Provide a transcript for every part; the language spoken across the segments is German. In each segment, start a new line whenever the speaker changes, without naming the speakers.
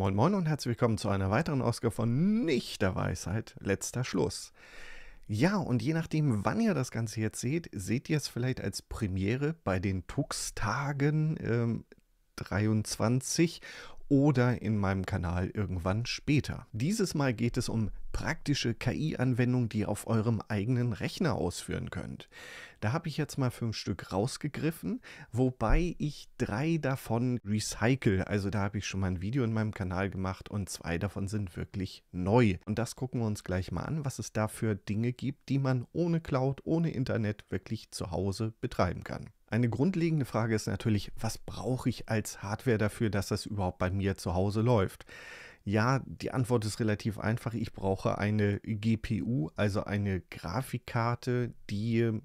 Moin Moin und herzlich willkommen zu einer weiteren Ausgabe von Nicht der Weisheit, letzter Schluss. Ja, und je nachdem, wann ihr das Ganze jetzt seht, seht ihr es vielleicht als Premiere bei den Tux-Tagen ähm, 23 oder in meinem Kanal irgendwann später. Dieses Mal geht es um praktische KI-Anwendungen, die ihr auf eurem eigenen Rechner ausführen könnt. Da habe ich jetzt mal fünf Stück rausgegriffen, wobei ich drei davon recycle. Also da habe ich schon mal ein Video in meinem Kanal gemacht und zwei davon sind wirklich neu. Und das gucken wir uns gleich mal an, was es da für Dinge gibt, die man ohne Cloud, ohne Internet wirklich zu Hause betreiben kann. Eine grundlegende Frage ist natürlich, was brauche ich als Hardware dafür, dass das überhaupt bei mir zu Hause läuft? Ja, die Antwort ist relativ einfach. Ich brauche eine GPU, also eine Grafikkarte, die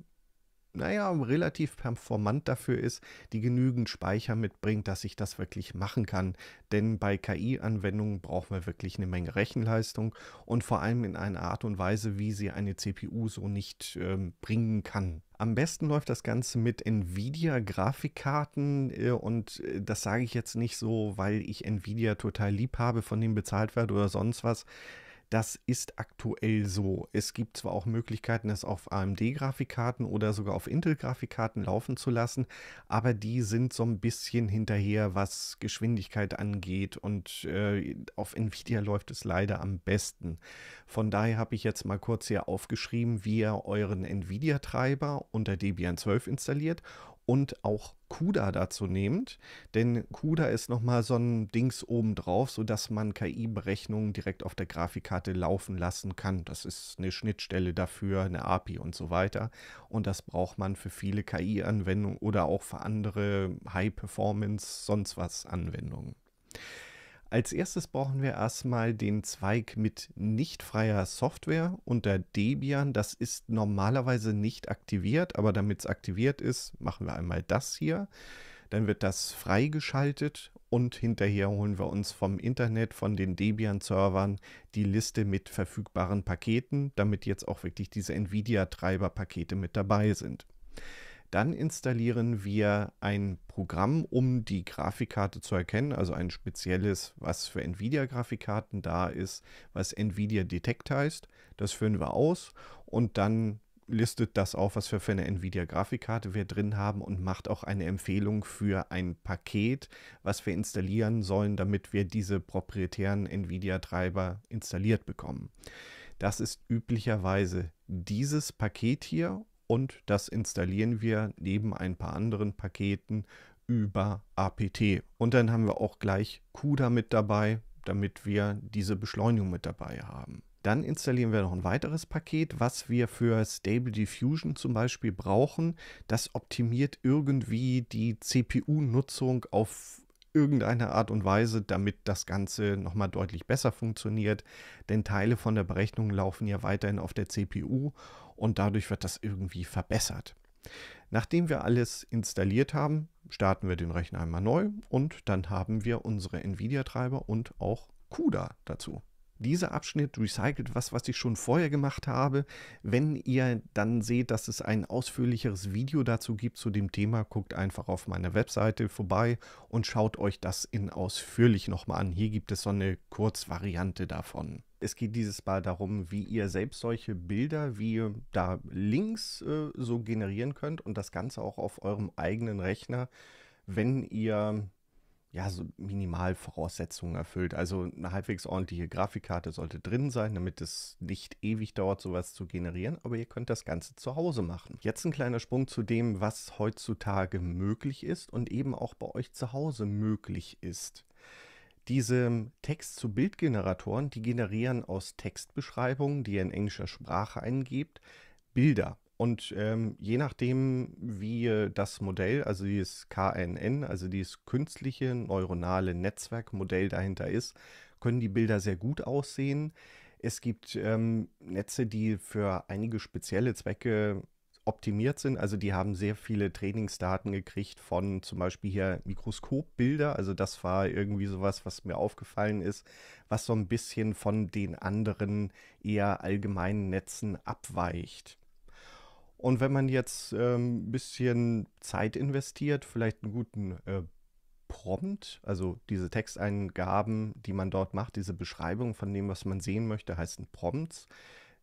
naja, relativ performant dafür ist, die genügend Speicher mitbringt, dass ich das wirklich machen kann. Denn bei KI-Anwendungen brauchen wir wirklich eine Menge Rechenleistung und vor allem in einer Art und Weise, wie sie eine CPU so nicht ähm, bringen kann. Am besten läuft das Ganze mit Nvidia-Grafikkarten äh, und äh, das sage ich jetzt nicht so, weil ich Nvidia total lieb habe, von dem bezahlt werde oder sonst was. Das ist aktuell so. Es gibt zwar auch Möglichkeiten, es auf AMD-Grafikkarten oder sogar auf Intel-Grafikkarten laufen zu lassen, aber die sind so ein bisschen hinterher, was Geschwindigkeit angeht und äh, auf Nvidia läuft es leider am besten. Von daher habe ich jetzt mal kurz hier aufgeschrieben, wie ihr euren Nvidia-Treiber unter Debian 12 installiert und auch CUDA dazu nehmt, denn CUDA ist nochmal so ein Dings obendrauf, sodass man KI-Berechnungen direkt auf der Grafikkarte laufen lassen kann. Das ist eine Schnittstelle dafür, eine API und so weiter. Und das braucht man für viele KI-Anwendungen oder auch für andere High-Performance, sonst was Anwendungen. Als erstes brauchen wir erstmal den Zweig mit nicht freier Software unter Debian. Das ist normalerweise nicht aktiviert, aber damit es aktiviert ist, machen wir einmal das hier. Dann wird das freigeschaltet und hinterher holen wir uns vom Internet, von den Debian-Servern die Liste mit verfügbaren Paketen, damit jetzt auch wirklich diese NVIDIA-Treiber-Pakete mit dabei sind. Dann installieren wir ein Programm, um die Grafikkarte zu erkennen, also ein spezielles, was für Nvidia-Grafikkarten da ist, was Nvidia Detect heißt. Das führen wir aus und dann listet das auf, was wir für eine Nvidia-Grafikkarte wir drin haben und macht auch eine Empfehlung für ein Paket, was wir installieren sollen, damit wir diese proprietären Nvidia-Treiber installiert bekommen. Das ist üblicherweise dieses Paket hier und das installieren wir neben ein paar anderen Paketen über APT. Und dann haben wir auch gleich CUDA mit dabei, damit wir diese Beschleunigung mit dabei haben. Dann installieren wir noch ein weiteres Paket, was wir für Stable Diffusion zum Beispiel brauchen. Das optimiert irgendwie die CPU-Nutzung auf irgendeiner Art und Weise, damit das Ganze nochmal deutlich besser funktioniert. Denn Teile von der Berechnung laufen ja weiterhin auf der CPU und dadurch wird das irgendwie verbessert. Nachdem wir alles installiert haben, starten wir den Rechner einmal neu und dann haben wir unsere Nvidia-Treiber und auch CUDA dazu dieser Abschnitt recycelt was, was ich schon vorher gemacht habe. Wenn ihr dann seht, dass es ein ausführlicheres Video dazu gibt zu dem Thema, guckt einfach auf meiner Webseite vorbei und schaut euch das in ausführlich nochmal an. Hier gibt es so eine Kurzvariante davon. Es geht dieses Mal darum, wie ihr selbst solche Bilder wie da Links äh, so generieren könnt und das Ganze auch auf eurem eigenen Rechner, wenn ihr ja, so Minimalvoraussetzungen erfüllt. Also eine halbwegs ordentliche Grafikkarte sollte drin sein, damit es nicht ewig dauert, sowas zu generieren. Aber ihr könnt das Ganze zu Hause machen. Jetzt ein kleiner Sprung zu dem, was heutzutage möglich ist und eben auch bei euch zu Hause möglich ist. Diese Text-zu-Bild-Generatoren, die generieren aus Textbeschreibungen, die ihr in englischer Sprache eingebt, Bilder. Und ähm, je nachdem, wie äh, das Modell, also dieses KNN, also dieses künstliche neuronale Netzwerkmodell dahinter ist, können die Bilder sehr gut aussehen. Es gibt ähm, Netze, die für einige spezielle Zwecke optimiert sind. Also die haben sehr viele Trainingsdaten gekriegt von zum Beispiel hier Mikroskopbilder. Also das war irgendwie sowas, was mir aufgefallen ist, was so ein bisschen von den anderen eher allgemeinen Netzen abweicht. Und wenn man jetzt ein ähm, bisschen Zeit investiert, vielleicht einen guten äh, Prompt, also diese Texteingaben, die man dort macht, diese Beschreibung von dem, was man sehen möchte, heißen Prompts,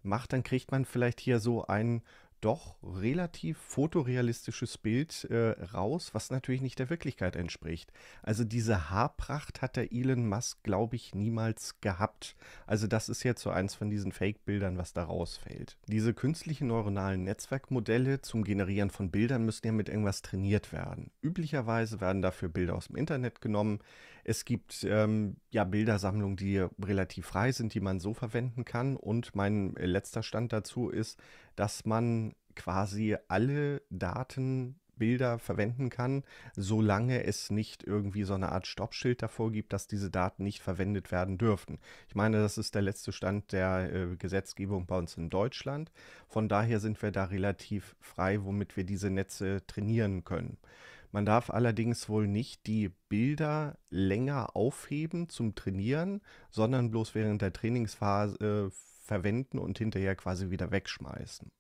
macht, dann kriegt man vielleicht hier so einen doch relativ fotorealistisches Bild äh, raus, was natürlich nicht der Wirklichkeit entspricht. Also diese Haarpracht hat der Elon Musk, glaube ich, niemals gehabt. Also das ist jetzt so eins von diesen Fake-Bildern, was da rausfällt. Diese künstlichen neuronalen Netzwerkmodelle zum Generieren von Bildern müssen ja mit irgendwas trainiert werden. Üblicherweise werden dafür Bilder aus dem Internet genommen, es gibt ähm, ja Bildersammlungen, die relativ frei sind, die man so verwenden kann. Und mein äh, letzter Stand dazu ist, dass man quasi alle Daten Bilder verwenden kann, solange es nicht irgendwie so eine Art Stoppschild davor gibt, dass diese Daten nicht verwendet werden dürften. Ich meine, das ist der letzte Stand der äh, Gesetzgebung bei uns in Deutschland. Von daher sind wir da relativ frei, womit wir diese Netze trainieren können. Man darf allerdings wohl nicht die Bilder länger aufheben zum Trainieren, sondern bloß während der Trainingsphase äh, verwenden und hinterher quasi wieder wegschmeißen.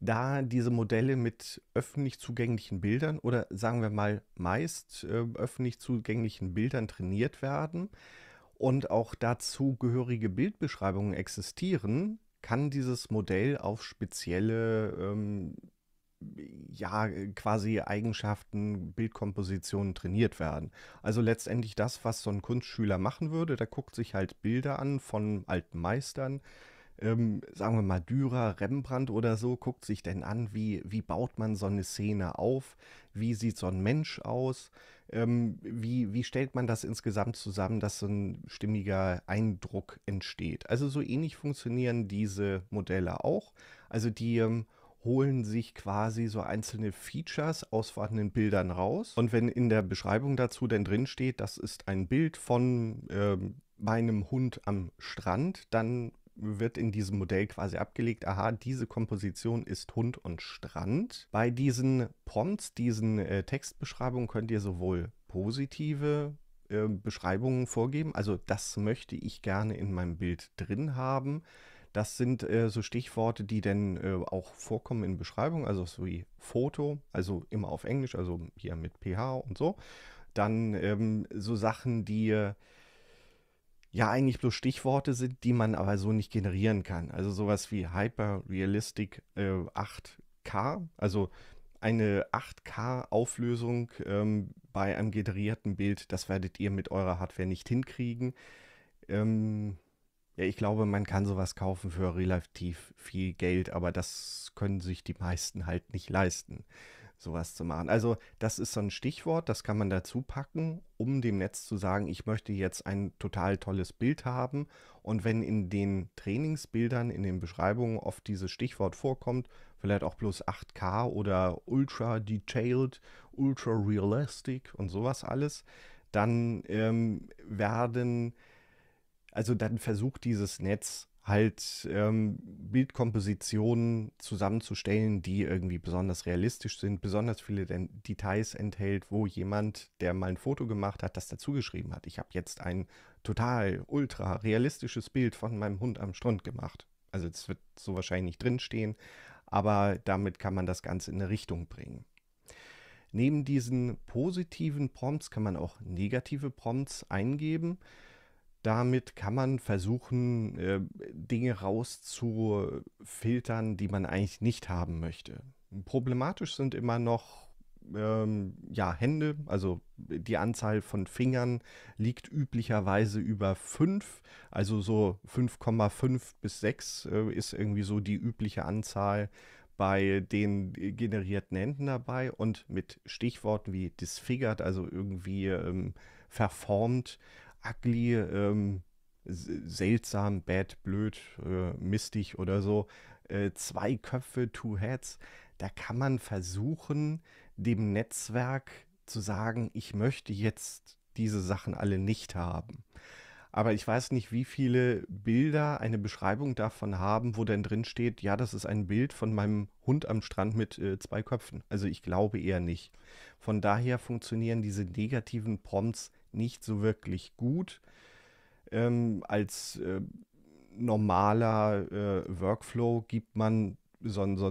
Da diese Modelle mit öffentlich zugänglichen Bildern oder sagen wir mal meist äh, öffentlich zugänglichen Bildern trainiert werden und auch dazugehörige Bildbeschreibungen existieren, kann dieses Modell auf spezielle ähm, ja, quasi Eigenschaften, Bildkompositionen trainiert werden. Also letztendlich das, was so ein Kunstschüler machen würde, da guckt sich halt Bilder an von alten Meistern, ähm, sagen wir mal Dürer, Rembrandt oder so, guckt sich denn an, wie, wie baut man so eine Szene auf, wie sieht so ein Mensch aus, ähm, wie, wie stellt man das insgesamt zusammen, dass so ein stimmiger Eindruck entsteht. Also so ähnlich funktionieren diese Modelle auch. Also die ähm, holen sich quasi so einzelne Features aus vorhandenen Bildern raus. Und wenn in der Beschreibung dazu denn drin steht, das ist ein Bild von äh, meinem Hund am Strand, dann wird in diesem Modell quasi abgelegt, aha, diese Komposition ist Hund und Strand. Bei diesen Prompts, diesen äh, Textbeschreibungen könnt ihr sowohl positive äh, Beschreibungen vorgeben, also das möchte ich gerne in meinem Bild drin haben, das sind äh, so Stichworte, die denn äh, auch vorkommen in Beschreibungen, also so wie Foto, also immer auf Englisch, also hier mit PH und so. Dann ähm, so Sachen, die äh, ja eigentlich bloß Stichworte sind, die man aber so nicht generieren kann. Also sowas wie Hyper-Realistic 8K, äh, also eine 8K-Auflösung ähm, bei einem generierten Bild, das werdet ihr mit eurer Hardware nicht hinkriegen. Ähm, ja, ich glaube, man kann sowas kaufen für relativ viel Geld, aber das können sich die meisten halt nicht leisten, sowas zu machen. Also das ist so ein Stichwort, das kann man dazu packen, um dem Netz zu sagen, ich möchte jetzt ein total tolles Bild haben. Und wenn in den Trainingsbildern, in den Beschreibungen oft dieses Stichwort vorkommt, vielleicht auch bloß 8K oder Ultra Detailed, Ultra Realistic und sowas alles, dann ähm, werden also dann versucht dieses Netz halt ähm, Bildkompositionen zusammenzustellen, die irgendwie besonders realistisch sind, besonders viele Den Details enthält, wo jemand, der mal ein Foto gemacht hat, das dazugeschrieben hat. Ich habe jetzt ein total ultra realistisches Bild von meinem Hund am Strand gemacht. Also es wird so wahrscheinlich nicht drinstehen, aber damit kann man das Ganze in eine Richtung bringen. Neben diesen positiven Prompts kann man auch negative Prompts eingeben. Damit kann man versuchen, äh, Dinge rauszufiltern, die man eigentlich nicht haben möchte. Problematisch sind immer noch ähm, ja, Hände, also die Anzahl von Fingern liegt üblicherweise über 5, also so 5,5 bis 6 äh, ist irgendwie so die übliche Anzahl bei den generierten Händen dabei und mit Stichworten wie disfigured, also irgendwie ähm, verformt, ugly, ähm, seltsam, bad, blöd, äh, mistig oder so. Äh, zwei Köpfe, two heads. Da kann man versuchen, dem Netzwerk zu sagen, ich möchte jetzt diese Sachen alle nicht haben. Aber ich weiß nicht, wie viele Bilder eine Beschreibung davon haben, wo dann drin steht, ja, das ist ein Bild von meinem Hund am Strand mit äh, zwei Köpfen. Also ich glaube eher nicht. Von daher funktionieren diese negativen Prompts nicht so wirklich gut ähm, als äh, normaler äh, Workflow gibt man so, einen, so,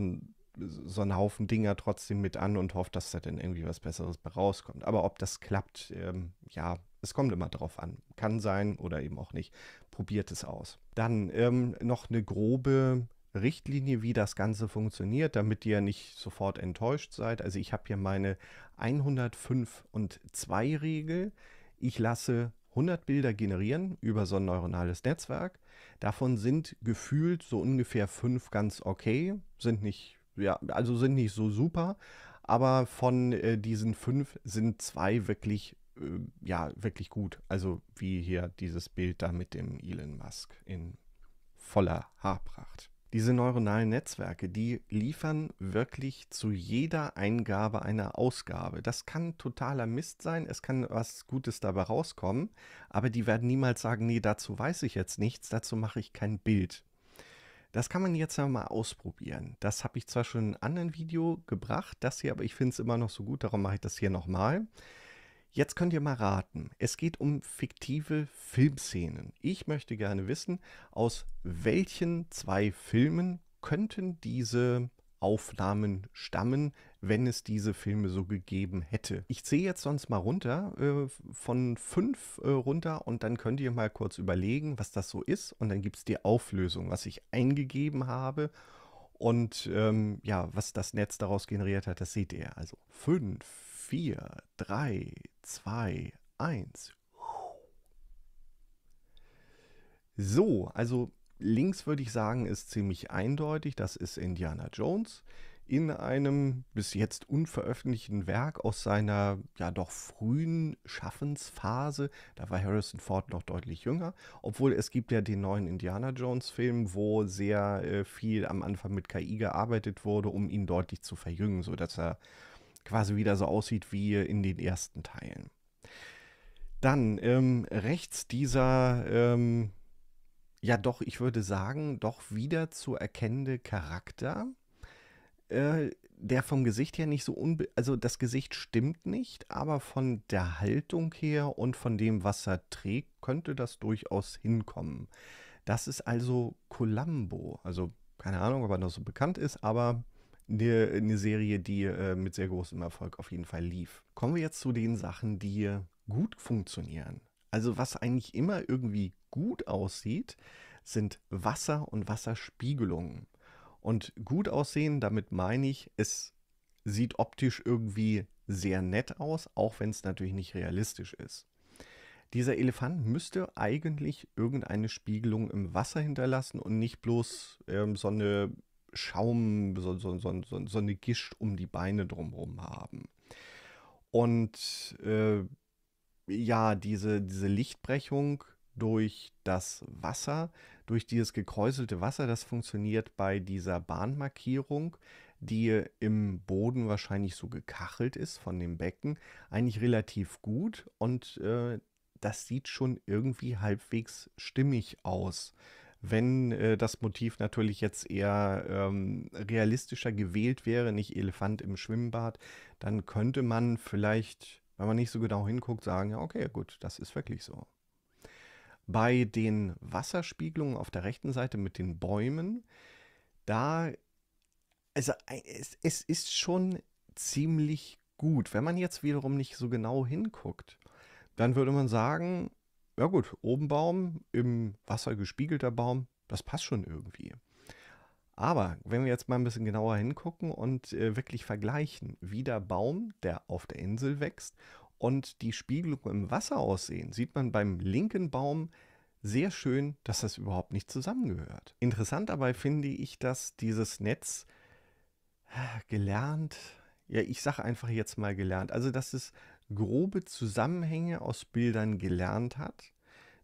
so einen Haufen Dinger trotzdem mit an und hofft, dass da dann irgendwie was Besseres rauskommt. Aber ob das klappt, ähm, ja, es kommt immer drauf an. Kann sein oder eben auch nicht. Probiert es aus. Dann ähm, noch eine grobe Richtlinie, wie das Ganze funktioniert, damit ihr nicht sofort enttäuscht seid. Also ich habe hier meine 105 und 2 Regel ich lasse 100 Bilder generieren über so ein neuronales Netzwerk. Davon sind gefühlt so ungefähr fünf ganz okay, sind nicht, ja, also sind nicht so super, aber von äh, diesen fünf sind zwei wirklich, äh, ja, wirklich gut. Also wie hier dieses Bild da mit dem Elon Musk in voller Haarpracht. Diese neuronalen Netzwerke, die liefern wirklich zu jeder Eingabe eine Ausgabe. Das kann totaler Mist sein, es kann was Gutes dabei rauskommen, aber die werden niemals sagen, nee, dazu weiß ich jetzt nichts, dazu mache ich kein Bild. Das kann man jetzt mal ausprobieren. Das habe ich zwar schon in einem anderen Video gebracht, das hier, aber ich finde es immer noch so gut, darum mache ich das hier nochmal. mal Jetzt könnt ihr mal raten. Es geht um fiktive Filmszenen. Ich möchte gerne wissen, aus welchen zwei Filmen könnten diese Aufnahmen stammen, wenn es diese Filme so gegeben hätte. Ich zähle jetzt sonst mal runter, äh, von fünf äh, runter und dann könnt ihr mal kurz überlegen, was das so ist und dann gibt es die Auflösung, was ich eingegeben habe und ähm, ja, was das Netz daraus generiert hat, das seht ihr. Also fünf, 4, 3, 2, 1. So, also links würde ich sagen, ist ziemlich eindeutig. Das ist Indiana Jones in einem bis jetzt unveröffentlichten Werk aus seiner ja doch frühen Schaffensphase. Da war Harrison Ford noch deutlich jünger, obwohl es gibt ja den neuen Indiana Jones Film, wo sehr äh, viel am Anfang mit KI gearbeitet wurde, um ihn deutlich zu verjüngen, sodass er quasi wieder so aussieht wie in den ersten Teilen. Dann ähm, rechts dieser, ähm, ja doch, ich würde sagen, doch wieder zu erkennende Charakter, äh, der vom Gesicht her nicht so unbe... Also das Gesicht stimmt nicht, aber von der Haltung her und von dem, was er trägt, könnte das durchaus hinkommen. Das ist also Columbo. Also keine Ahnung, ob er noch so bekannt ist, aber eine, eine Serie, die äh, mit sehr großem Erfolg auf jeden Fall lief. Kommen wir jetzt zu den Sachen, die gut funktionieren. Also was eigentlich immer irgendwie gut aussieht, sind Wasser und Wasserspiegelungen. Und gut aussehen, damit meine ich, es sieht optisch irgendwie sehr nett aus, auch wenn es natürlich nicht realistisch ist. Dieser Elefant müsste eigentlich irgendeine Spiegelung im Wasser hinterlassen und nicht bloß ähm, so eine Schaum, so, so, so, so eine Gischt um die Beine drumherum haben. Und äh, ja, diese, diese Lichtbrechung durch das Wasser, durch dieses gekräuselte Wasser, das funktioniert bei dieser Bahnmarkierung, die im Boden wahrscheinlich so gekachelt ist von dem Becken, eigentlich relativ gut und äh, das sieht schon irgendwie halbwegs stimmig aus wenn äh, das Motiv natürlich jetzt eher ähm, realistischer gewählt wäre, nicht Elefant im Schwimmbad, dann könnte man vielleicht, wenn man nicht so genau hinguckt, sagen, ja, okay, gut, das ist wirklich so. Bei den Wasserspiegelungen auf der rechten Seite mit den Bäumen, da, also es, es ist schon ziemlich gut. Wenn man jetzt wiederum nicht so genau hinguckt, dann würde man sagen, ja gut, oben Baum, im Wasser gespiegelter Baum, das passt schon irgendwie. Aber wenn wir jetzt mal ein bisschen genauer hingucken und äh, wirklich vergleichen, wie der Baum, der auf der Insel wächst, und die Spiegelung im Wasser aussehen, sieht man beim linken Baum sehr schön, dass das überhaupt nicht zusammengehört. Interessant dabei finde ich, dass dieses Netz äh, gelernt, ja, ich sage einfach jetzt mal gelernt, also dass es grobe Zusammenhänge aus Bildern gelernt hat,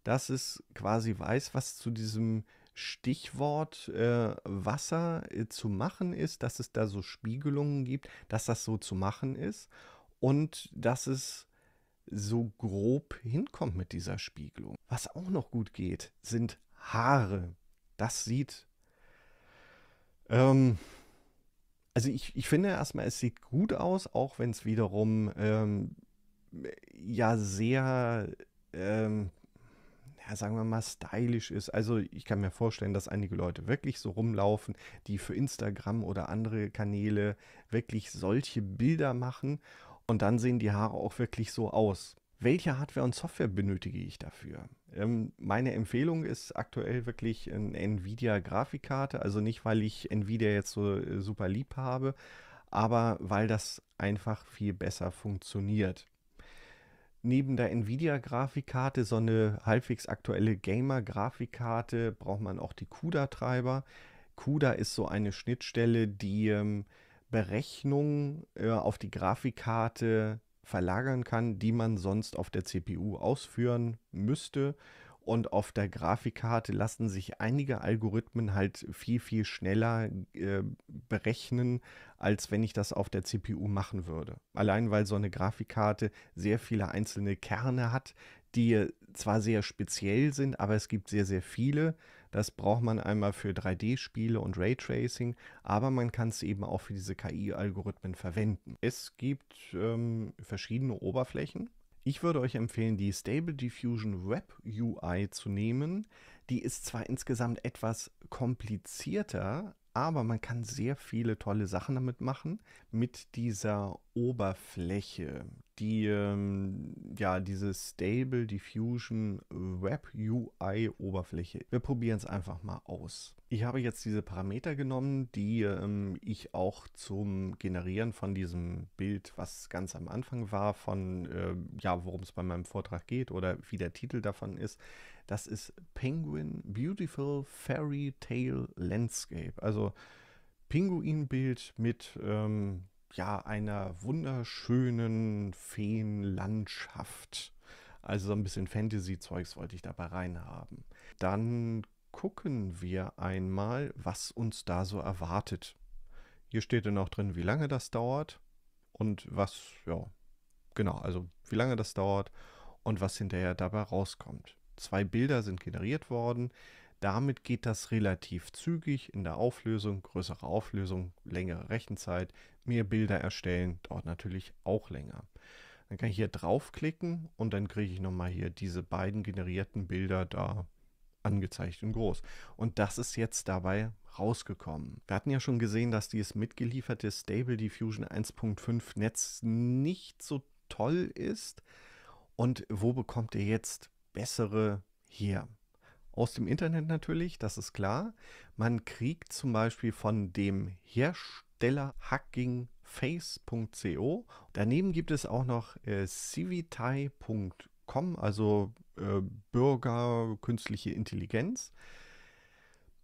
dass es quasi weiß, was zu diesem Stichwort äh, Wasser äh, zu machen ist, dass es da so Spiegelungen gibt, dass das so zu machen ist und dass es so grob hinkommt mit dieser Spiegelung. Was auch noch gut geht, sind Haare. Das sieht. Ähm, also ich, ich finde erstmal, es sieht gut aus, auch wenn es wiederum ähm, ja sehr, ähm, ja, sagen wir mal, stylisch ist. Also ich kann mir vorstellen, dass einige Leute wirklich so rumlaufen, die für Instagram oder andere Kanäle wirklich solche Bilder machen und dann sehen die Haare auch wirklich so aus. Welche Hardware und Software benötige ich dafür? Ähm, meine Empfehlung ist aktuell wirklich eine Nvidia-Grafikkarte. Also nicht, weil ich Nvidia jetzt so äh, super lieb habe, aber weil das einfach viel besser funktioniert neben der Nvidia-Grafikkarte so eine halbwegs aktuelle Gamer-Grafikkarte, braucht man auch die CUDA-Treiber. CUDA ist so eine Schnittstelle, die ähm, Berechnungen äh, auf die Grafikkarte verlagern kann, die man sonst auf der CPU ausführen müsste und auf der Grafikkarte lassen sich einige Algorithmen halt viel, viel schneller äh, berechnen, als wenn ich das auf der CPU machen würde. Allein weil so eine Grafikkarte sehr viele einzelne Kerne hat, die zwar sehr speziell sind, aber es gibt sehr, sehr viele. Das braucht man einmal für 3D-Spiele und Raytracing, aber man kann es eben auch für diese KI-Algorithmen verwenden. Es gibt ähm, verschiedene Oberflächen ich würde euch empfehlen, die Stable Diffusion Web UI zu nehmen. Die ist zwar insgesamt etwas komplizierter, aber man kann sehr viele tolle Sachen damit machen, mit dieser Oberfläche, die ähm, ja diese Stable Diffusion Web UI Oberfläche. Wir probieren es einfach mal aus. Ich habe jetzt diese Parameter genommen, die ähm, ich auch zum Generieren von diesem Bild, was ganz am Anfang war, von äh, ja, worum es bei meinem Vortrag geht oder wie der Titel davon ist, das ist Penguin Beautiful Fairy Tale Landscape. Also Pinguinbild mit ähm, ja, einer wunderschönen Feenlandschaft. Also so ein bisschen Fantasy-Zeugs wollte ich dabei reinhaben. Dann gucken wir einmal, was uns da so erwartet. Hier steht dann auch drin, wie lange das dauert und was, ja, genau, also wie lange das dauert und was hinterher dabei rauskommt. Zwei Bilder sind generiert worden. Damit geht das relativ zügig in der Auflösung, größere Auflösung, längere Rechenzeit, mehr Bilder erstellen, dauert natürlich auch länger. Dann kann ich hier draufklicken und dann kriege ich nochmal hier diese beiden generierten Bilder da angezeigt und groß. Und das ist jetzt dabei rausgekommen. Wir hatten ja schon gesehen, dass dieses mitgelieferte Stable Diffusion 1.5 Netz nicht so toll ist. Und wo bekommt ihr jetzt bessere hier. Aus dem Internet natürlich, das ist klar. Man kriegt zum Beispiel von dem Hersteller hackingface.co. Daneben gibt es auch noch äh, civitai.com, also äh, Bürger, künstliche Intelligenz.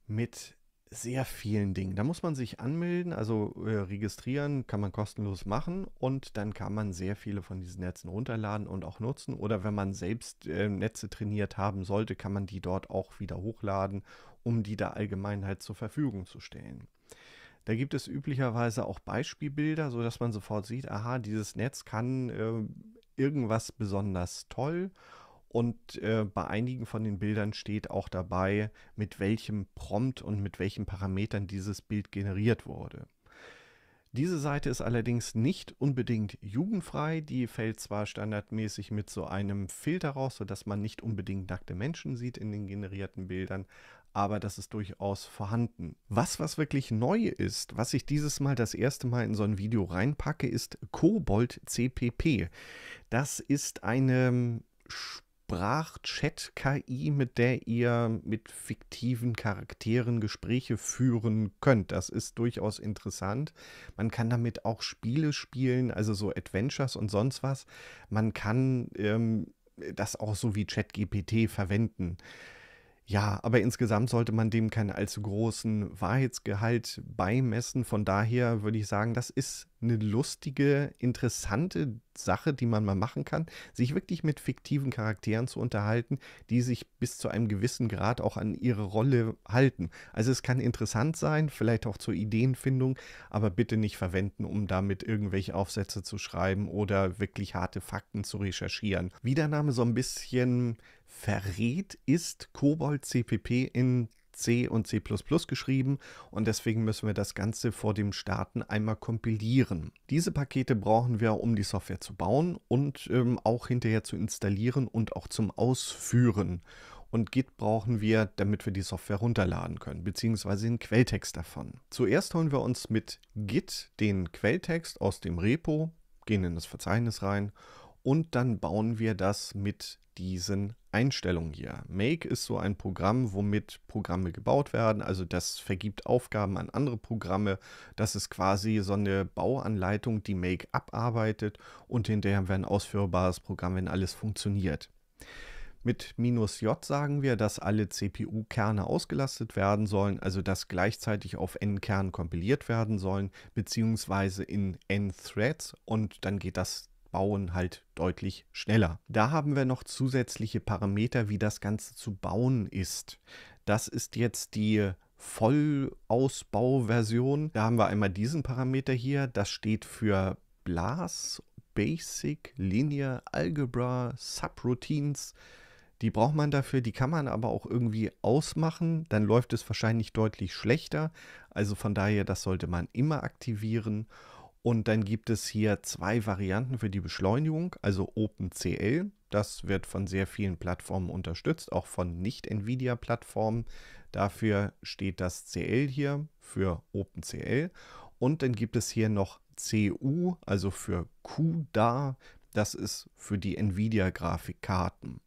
Mit sehr vielen Dingen. Da muss man sich anmelden, also äh, registrieren, kann man kostenlos machen und dann kann man sehr viele von diesen Netzen runterladen und auch nutzen. Oder wenn man selbst äh, Netze trainiert haben sollte, kann man die dort auch wieder hochladen, um die der Allgemeinheit zur Verfügung zu stellen. Da gibt es üblicherweise auch Beispielbilder, sodass man sofort sieht, aha, dieses Netz kann äh, irgendwas besonders toll und äh, bei einigen von den Bildern steht auch dabei, mit welchem Prompt und mit welchen Parametern dieses Bild generiert wurde. Diese Seite ist allerdings nicht unbedingt jugendfrei. Die fällt zwar standardmäßig mit so einem Filter raus, sodass man nicht unbedingt nackte Menschen sieht in den generierten Bildern, aber das ist durchaus vorhanden. Was, was wirklich neu ist, was ich dieses Mal das erste Mal in so ein Video reinpacke, ist Kobold CPP. Das ist eine sprach Chat-KI, mit der ihr mit fiktiven Charakteren Gespräche führen könnt. Das ist durchaus interessant. Man kann damit auch Spiele spielen, also so Adventures und sonst was. Man kann ähm, das auch so wie ChatGPT verwenden. Ja, aber insgesamt sollte man dem keinen allzu großen Wahrheitsgehalt beimessen. Von daher würde ich sagen, das ist eine lustige, interessante Sache, die man mal machen kann, sich wirklich mit fiktiven Charakteren zu unterhalten, die sich bis zu einem gewissen Grad auch an ihre Rolle halten. Also es kann interessant sein, vielleicht auch zur Ideenfindung, aber bitte nicht verwenden, um damit irgendwelche Aufsätze zu schreiben oder wirklich harte Fakten zu recherchieren. Wie der Name so ein bisschen verrät, ist Kobold CPP in C und C++ geschrieben und deswegen müssen wir das Ganze vor dem Starten einmal kompilieren. Diese Pakete brauchen wir, um die Software zu bauen und ähm, auch hinterher zu installieren und auch zum Ausführen. Und Git brauchen wir, damit wir die Software runterladen können, beziehungsweise den Quelltext davon. Zuerst holen wir uns mit Git den Quelltext aus dem Repo, gehen in das Verzeichnis rein und dann bauen wir das mit diesen Einstellungen hier. Make ist so ein Programm, womit Programme gebaut werden. Also das vergibt Aufgaben an andere Programme. Das ist quasi so eine Bauanleitung, die Make abarbeitet und hinterher werden ausführbares Programm, wenn alles funktioniert. Mit minus J sagen wir, dass alle CPU-Kerne ausgelastet werden sollen, also dass gleichzeitig auf n Kernen kompiliert werden sollen, beziehungsweise in n Threads und dann geht das bauen halt deutlich schneller. Da haben wir noch zusätzliche Parameter, wie das Ganze zu bauen ist. Das ist jetzt die Vollausbauversion. Da haben wir einmal diesen Parameter hier. Das steht für BLAS, Basic Linear Algebra Subroutines. Die braucht man dafür, die kann man aber auch irgendwie ausmachen. Dann läuft es wahrscheinlich deutlich schlechter. Also von daher, das sollte man immer aktivieren. Und dann gibt es hier zwei Varianten für die Beschleunigung, also OpenCL. Das wird von sehr vielen Plattformen unterstützt, auch von Nicht-NVIDIA-Plattformen. Dafür steht das CL hier für OpenCL. Und dann gibt es hier noch CU, also für CUDA. Das ist für die NVIDIA-Grafikkarten.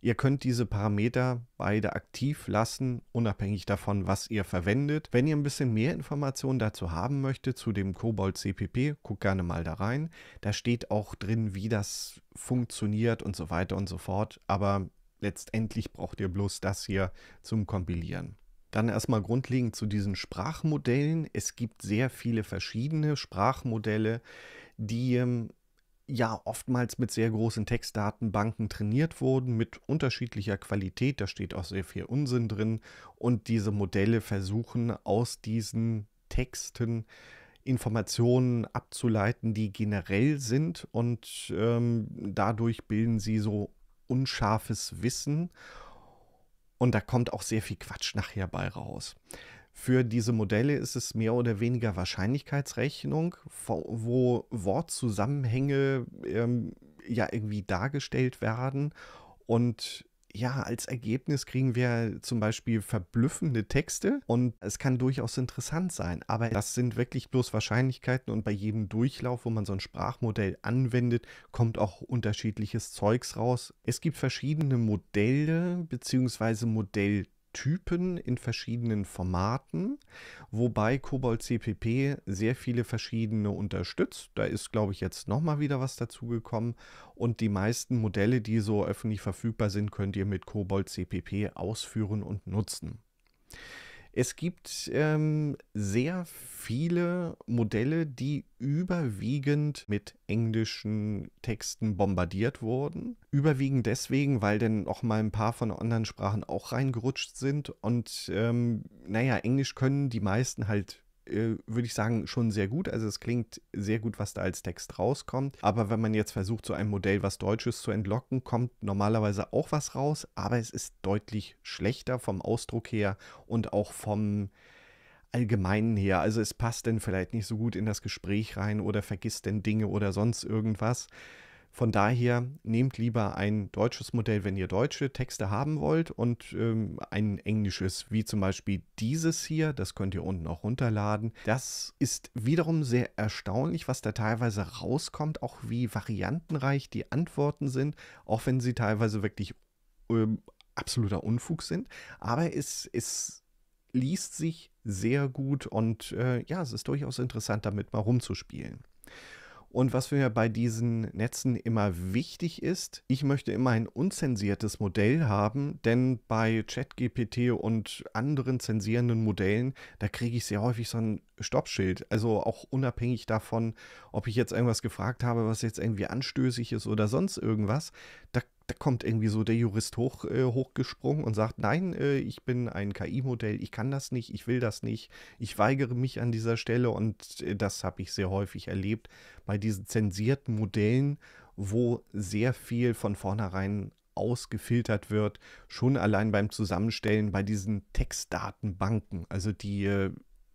Ihr könnt diese Parameter beide aktiv lassen, unabhängig davon, was ihr verwendet. Wenn ihr ein bisschen mehr Informationen dazu haben möchtet, zu dem Cobalt CPP, guckt gerne mal da rein. Da steht auch drin, wie das funktioniert und so weiter und so fort. Aber letztendlich braucht ihr bloß das hier zum Kompilieren. Dann erstmal grundlegend zu diesen Sprachmodellen. Es gibt sehr viele verschiedene Sprachmodelle, die ähm, ja oftmals mit sehr großen Textdatenbanken trainiert wurden, mit unterschiedlicher Qualität. Da steht auch sehr viel Unsinn drin. Und diese Modelle versuchen aus diesen Texten Informationen abzuleiten, die generell sind. Und ähm, dadurch bilden sie so unscharfes Wissen. Und da kommt auch sehr viel Quatsch nachher bei raus. Für diese Modelle ist es mehr oder weniger Wahrscheinlichkeitsrechnung, wo Wortzusammenhänge ähm, ja irgendwie dargestellt werden. Und ja, als Ergebnis kriegen wir zum Beispiel verblüffende Texte und es kann durchaus interessant sein, aber das sind wirklich bloß Wahrscheinlichkeiten und bei jedem Durchlauf, wo man so ein Sprachmodell anwendet, kommt auch unterschiedliches Zeugs raus. Es gibt verschiedene Modelle bzw. Modelltypen. Typen in verschiedenen Formaten, wobei Cobalt CPP sehr viele verschiedene unterstützt. Da ist, glaube ich, jetzt nochmal wieder was dazugekommen. Und die meisten Modelle, die so öffentlich verfügbar sind, könnt ihr mit Cobalt CPP ausführen und nutzen. Es gibt ähm, sehr viele Modelle, die überwiegend mit englischen Texten bombardiert wurden. Überwiegend deswegen, weil dann auch mal ein paar von anderen Sprachen auch reingerutscht sind. Und ähm, naja, Englisch können die meisten halt äh, würde ich sagen, schon sehr gut. Also es klingt sehr gut, was da als Text rauskommt. Aber wenn man jetzt versucht, so einem Modell was Deutsches zu entlocken, kommt normalerweise auch was raus, aber es ist deutlich schlechter vom Ausdruck her und auch vom Allgemeinen her. Also es passt dann vielleicht nicht so gut in das Gespräch rein oder vergisst denn Dinge oder sonst irgendwas. Von daher nehmt lieber ein deutsches Modell, wenn ihr deutsche Texte haben wollt und ähm, ein englisches, wie zum Beispiel dieses hier, das könnt ihr unten auch runterladen. Das ist wiederum sehr erstaunlich, was da teilweise rauskommt, auch wie variantenreich die Antworten sind, auch wenn sie teilweise wirklich ähm, absoluter Unfug sind. Aber es, es liest sich sehr gut und äh, ja, es ist durchaus interessant, damit mal rumzuspielen. Und was mir bei diesen Netzen immer wichtig ist, ich möchte immer ein unzensiertes Modell haben, denn bei ChatGPT und anderen zensierenden Modellen, da kriege ich sehr häufig so ein Stoppschild. Also auch unabhängig davon, ob ich jetzt irgendwas gefragt habe, was jetzt irgendwie anstößig ist oder sonst irgendwas, da da kommt irgendwie so der Jurist hoch, äh, hochgesprungen und sagt, nein, äh, ich bin ein KI-Modell, ich kann das nicht, ich will das nicht, ich weigere mich an dieser Stelle und äh, das habe ich sehr häufig erlebt bei diesen zensierten Modellen, wo sehr viel von vornherein ausgefiltert wird, schon allein beim Zusammenstellen bei diesen Textdatenbanken, also die äh,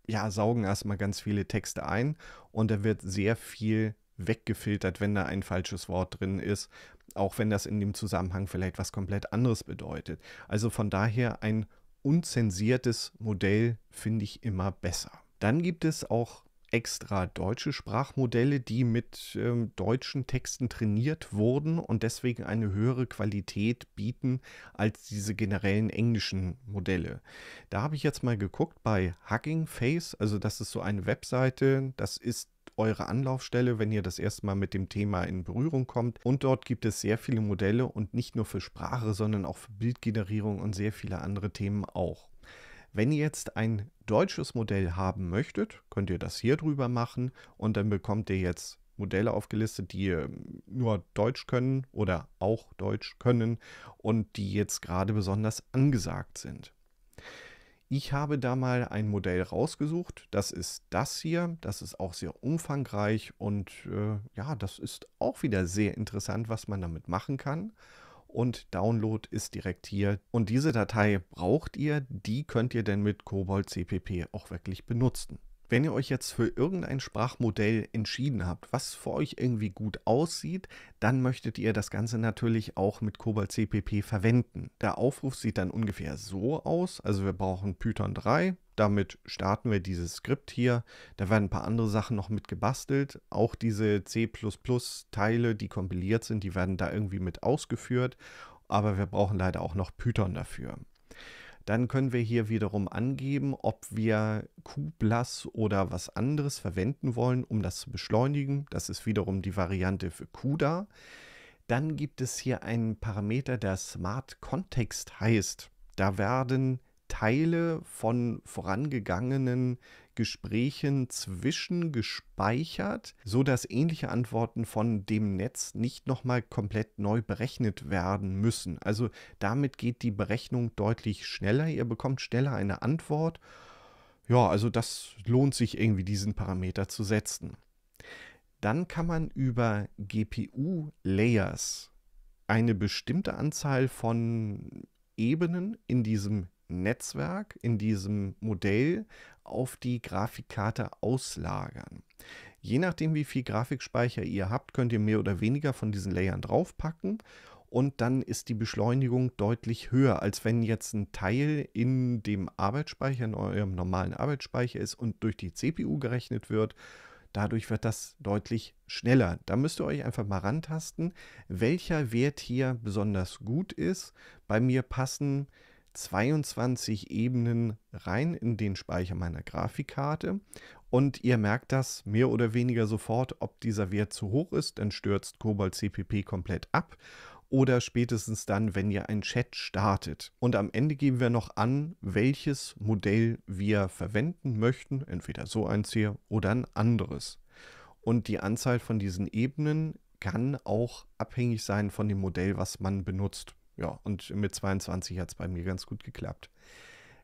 ja, saugen erstmal ganz viele Texte ein und da wird sehr viel weggefiltert, wenn da ein falsches Wort drin ist, auch wenn das in dem Zusammenhang vielleicht was komplett anderes bedeutet. Also von daher ein unzensiertes Modell finde ich immer besser. Dann gibt es auch extra deutsche Sprachmodelle, die mit ähm, deutschen Texten trainiert wurden und deswegen eine höhere Qualität bieten als diese generellen englischen Modelle. Da habe ich jetzt mal geguckt bei Hugging Face, also das ist so eine Webseite, das ist eure Anlaufstelle, wenn ihr das erste Mal mit dem Thema in Berührung kommt. Und dort gibt es sehr viele Modelle und nicht nur für Sprache, sondern auch für Bildgenerierung und sehr viele andere Themen auch. Wenn ihr jetzt ein deutsches Modell haben möchtet, könnt ihr das hier drüber machen und dann bekommt ihr jetzt Modelle aufgelistet, die nur Deutsch können oder auch Deutsch können und die jetzt gerade besonders angesagt sind. Ich habe da mal ein Modell rausgesucht. Das ist das hier. Das ist auch sehr umfangreich und äh, ja, das ist auch wieder sehr interessant, was man damit machen kann. Und Download ist direkt hier. Und diese Datei braucht ihr. Die könnt ihr denn mit Cobalt CPP auch wirklich benutzen. Wenn ihr euch jetzt für irgendein Sprachmodell entschieden habt, was für euch irgendwie gut aussieht, dann möchtet ihr das Ganze natürlich auch mit Cobalt CPP verwenden. Der Aufruf sieht dann ungefähr so aus. Also wir brauchen Python 3, damit starten wir dieses Skript hier. Da werden ein paar andere Sachen noch mit gebastelt. Auch diese C++-Teile, die kompiliert sind, die werden da irgendwie mit ausgeführt. Aber wir brauchen leider auch noch Python dafür. Dann können wir hier wiederum angeben, ob wir QBLAS oder was anderes verwenden wollen, um das zu beschleunigen. Das ist wiederum die Variante für CUDA. Dann gibt es hier einen Parameter, der Smart Context heißt. Da werden Teile von vorangegangenen Gesprächen zwischengespeichert, sodass ähnliche Antworten von dem Netz nicht nochmal komplett neu berechnet werden müssen. Also damit geht die Berechnung deutlich schneller. Ihr bekommt schneller eine Antwort. Ja, also das lohnt sich irgendwie, diesen Parameter zu setzen. Dann kann man über GPU-Layers eine bestimmte Anzahl von Ebenen in diesem Netzwerk in diesem Modell auf die Grafikkarte auslagern. Je nachdem, wie viel Grafikspeicher ihr habt, könnt ihr mehr oder weniger von diesen Layern draufpacken und dann ist die Beschleunigung deutlich höher, als wenn jetzt ein Teil in dem Arbeitsspeicher, in eurem normalen Arbeitsspeicher ist und durch die CPU gerechnet wird. Dadurch wird das deutlich schneller. Da müsst ihr euch einfach mal rantasten, welcher Wert hier besonders gut ist. Bei mir passen 22 Ebenen rein in den Speicher meiner Grafikkarte und ihr merkt das mehr oder weniger sofort, ob dieser Wert zu hoch ist, dann stürzt Cobalt CPP komplett ab oder spätestens dann, wenn ihr einen Chat startet. Und am Ende geben wir noch an, welches Modell wir verwenden möchten, entweder so eins hier oder ein anderes. Und die Anzahl von diesen Ebenen kann auch abhängig sein von dem Modell, was man benutzt. Ja, und mit 22 hat es bei mir ganz gut geklappt.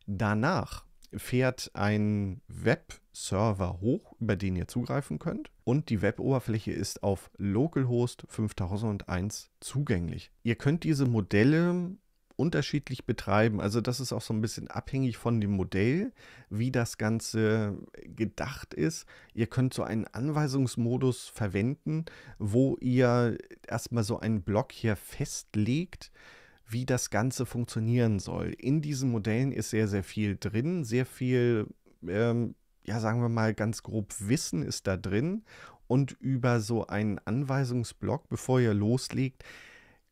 Danach fährt ein Webserver hoch, über den ihr zugreifen könnt. Und die Web-Oberfläche ist auf localhost 5001 zugänglich. Ihr könnt diese Modelle unterschiedlich betreiben. Also das ist auch so ein bisschen abhängig von dem Modell, wie das Ganze gedacht ist. Ihr könnt so einen Anweisungsmodus verwenden, wo ihr erstmal so einen Block hier festlegt wie das Ganze funktionieren soll. In diesen Modellen ist sehr, sehr viel drin, sehr viel, ähm, ja, sagen wir mal ganz grob Wissen ist da drin. Und über so einen Anweisungsblock, bevor ihr loslegt,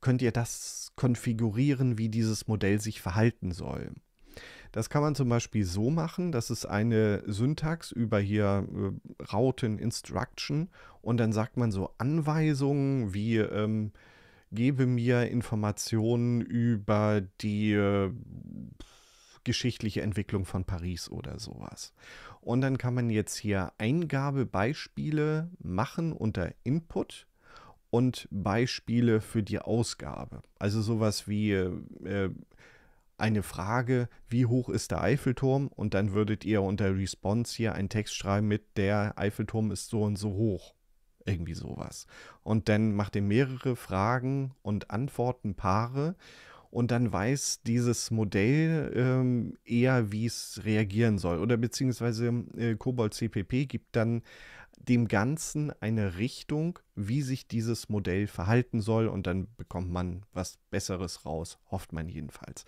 könnt ihr das konfigurieren, wie dieses Modell sich verhalten soll. Das kann man zum Beispiel so machen, dass es eine Syntax über hier äh, Routen, Instruction und dann sagt man so Anweisungen wie ähm, gebe mir Informationen über die äh, geschichtliche Entwicklung von Paris oder sowas. Und dann kann man jetzt hier Eingabebeispiele machen unter Input und Beispiele für die Ausgabe. Also sowas wie äh, äh eine Frage, wie hoch ist der Eiffelturm? Und dann würdet ihr unter Response hier einen Text schreiben mit der Eiffelturm ist so und so hoch. Irgendwie sowas. Und dann macht er mehrere Fragen und Antworten Paare. Und dann weiß dieses Modell ähm, eher, wie es reagieren soll. Oder beziehungsweise äh, Kobold CPP gibt dann dem Ganzen eine Richtung, wie sich dieses Modell verhalten soll. Und dann bekommt man was Besseres raus, hofft man jedenfalls.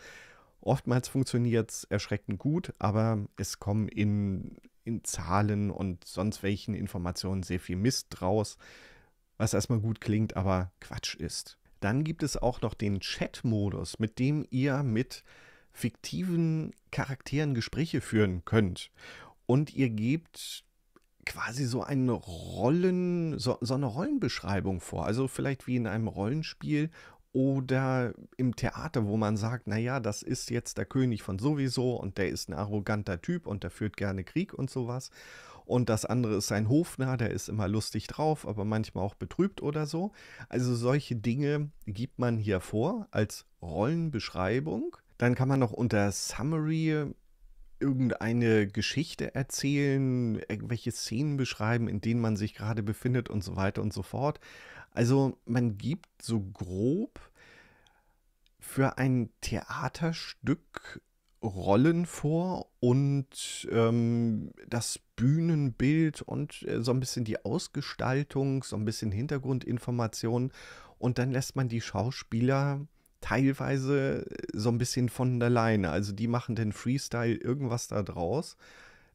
Oftmals funktioniert es erschreckend gut, aber es kommen in in Zahlen und sonst welchen Informationen sehr viel Mist draus, was erstmal gut klingt, aber Quatsch ist. Dann gibt es auch noch den Chat-Modus, mit dem ihr mit fiktiven Charakteren Gespräche führen könnt. Und ihr gebt quasi so eine Rollen, so, so, eine Rollenbeschreibung vor. Also vielleicht wie in einem Rollenspiel oder im Theater, wo man sagt, naja, das ist jetzt der König von sowieso und der ist ein arroganter Typ und der führt gerne Krieg und sowas. Und das andere ist sein Hofnarr, der ist immer lustig drauf, aber manchmal auch betrübt oder so. Also solche Dinge gibt man hier vor als Rollenbeschreibung. Dann kann man noch unter Summary irgendeine Geschichte erzählen, irgendwelche Szenen beschreiben, in denen man sich gerade befindet und so weiter und so fort. Also man gibt so grob für ein Theaterstück Rollen vor und ähm, das Bühnenbild und äh, so ein bisschen die Ausgestaltung, so ein bisschen Hintergrundinformationen und dann lässt man die Schauspieler teilweise äh, so ein bisschen von der Leine. Also die machen den Freestyle irgendwas da draus.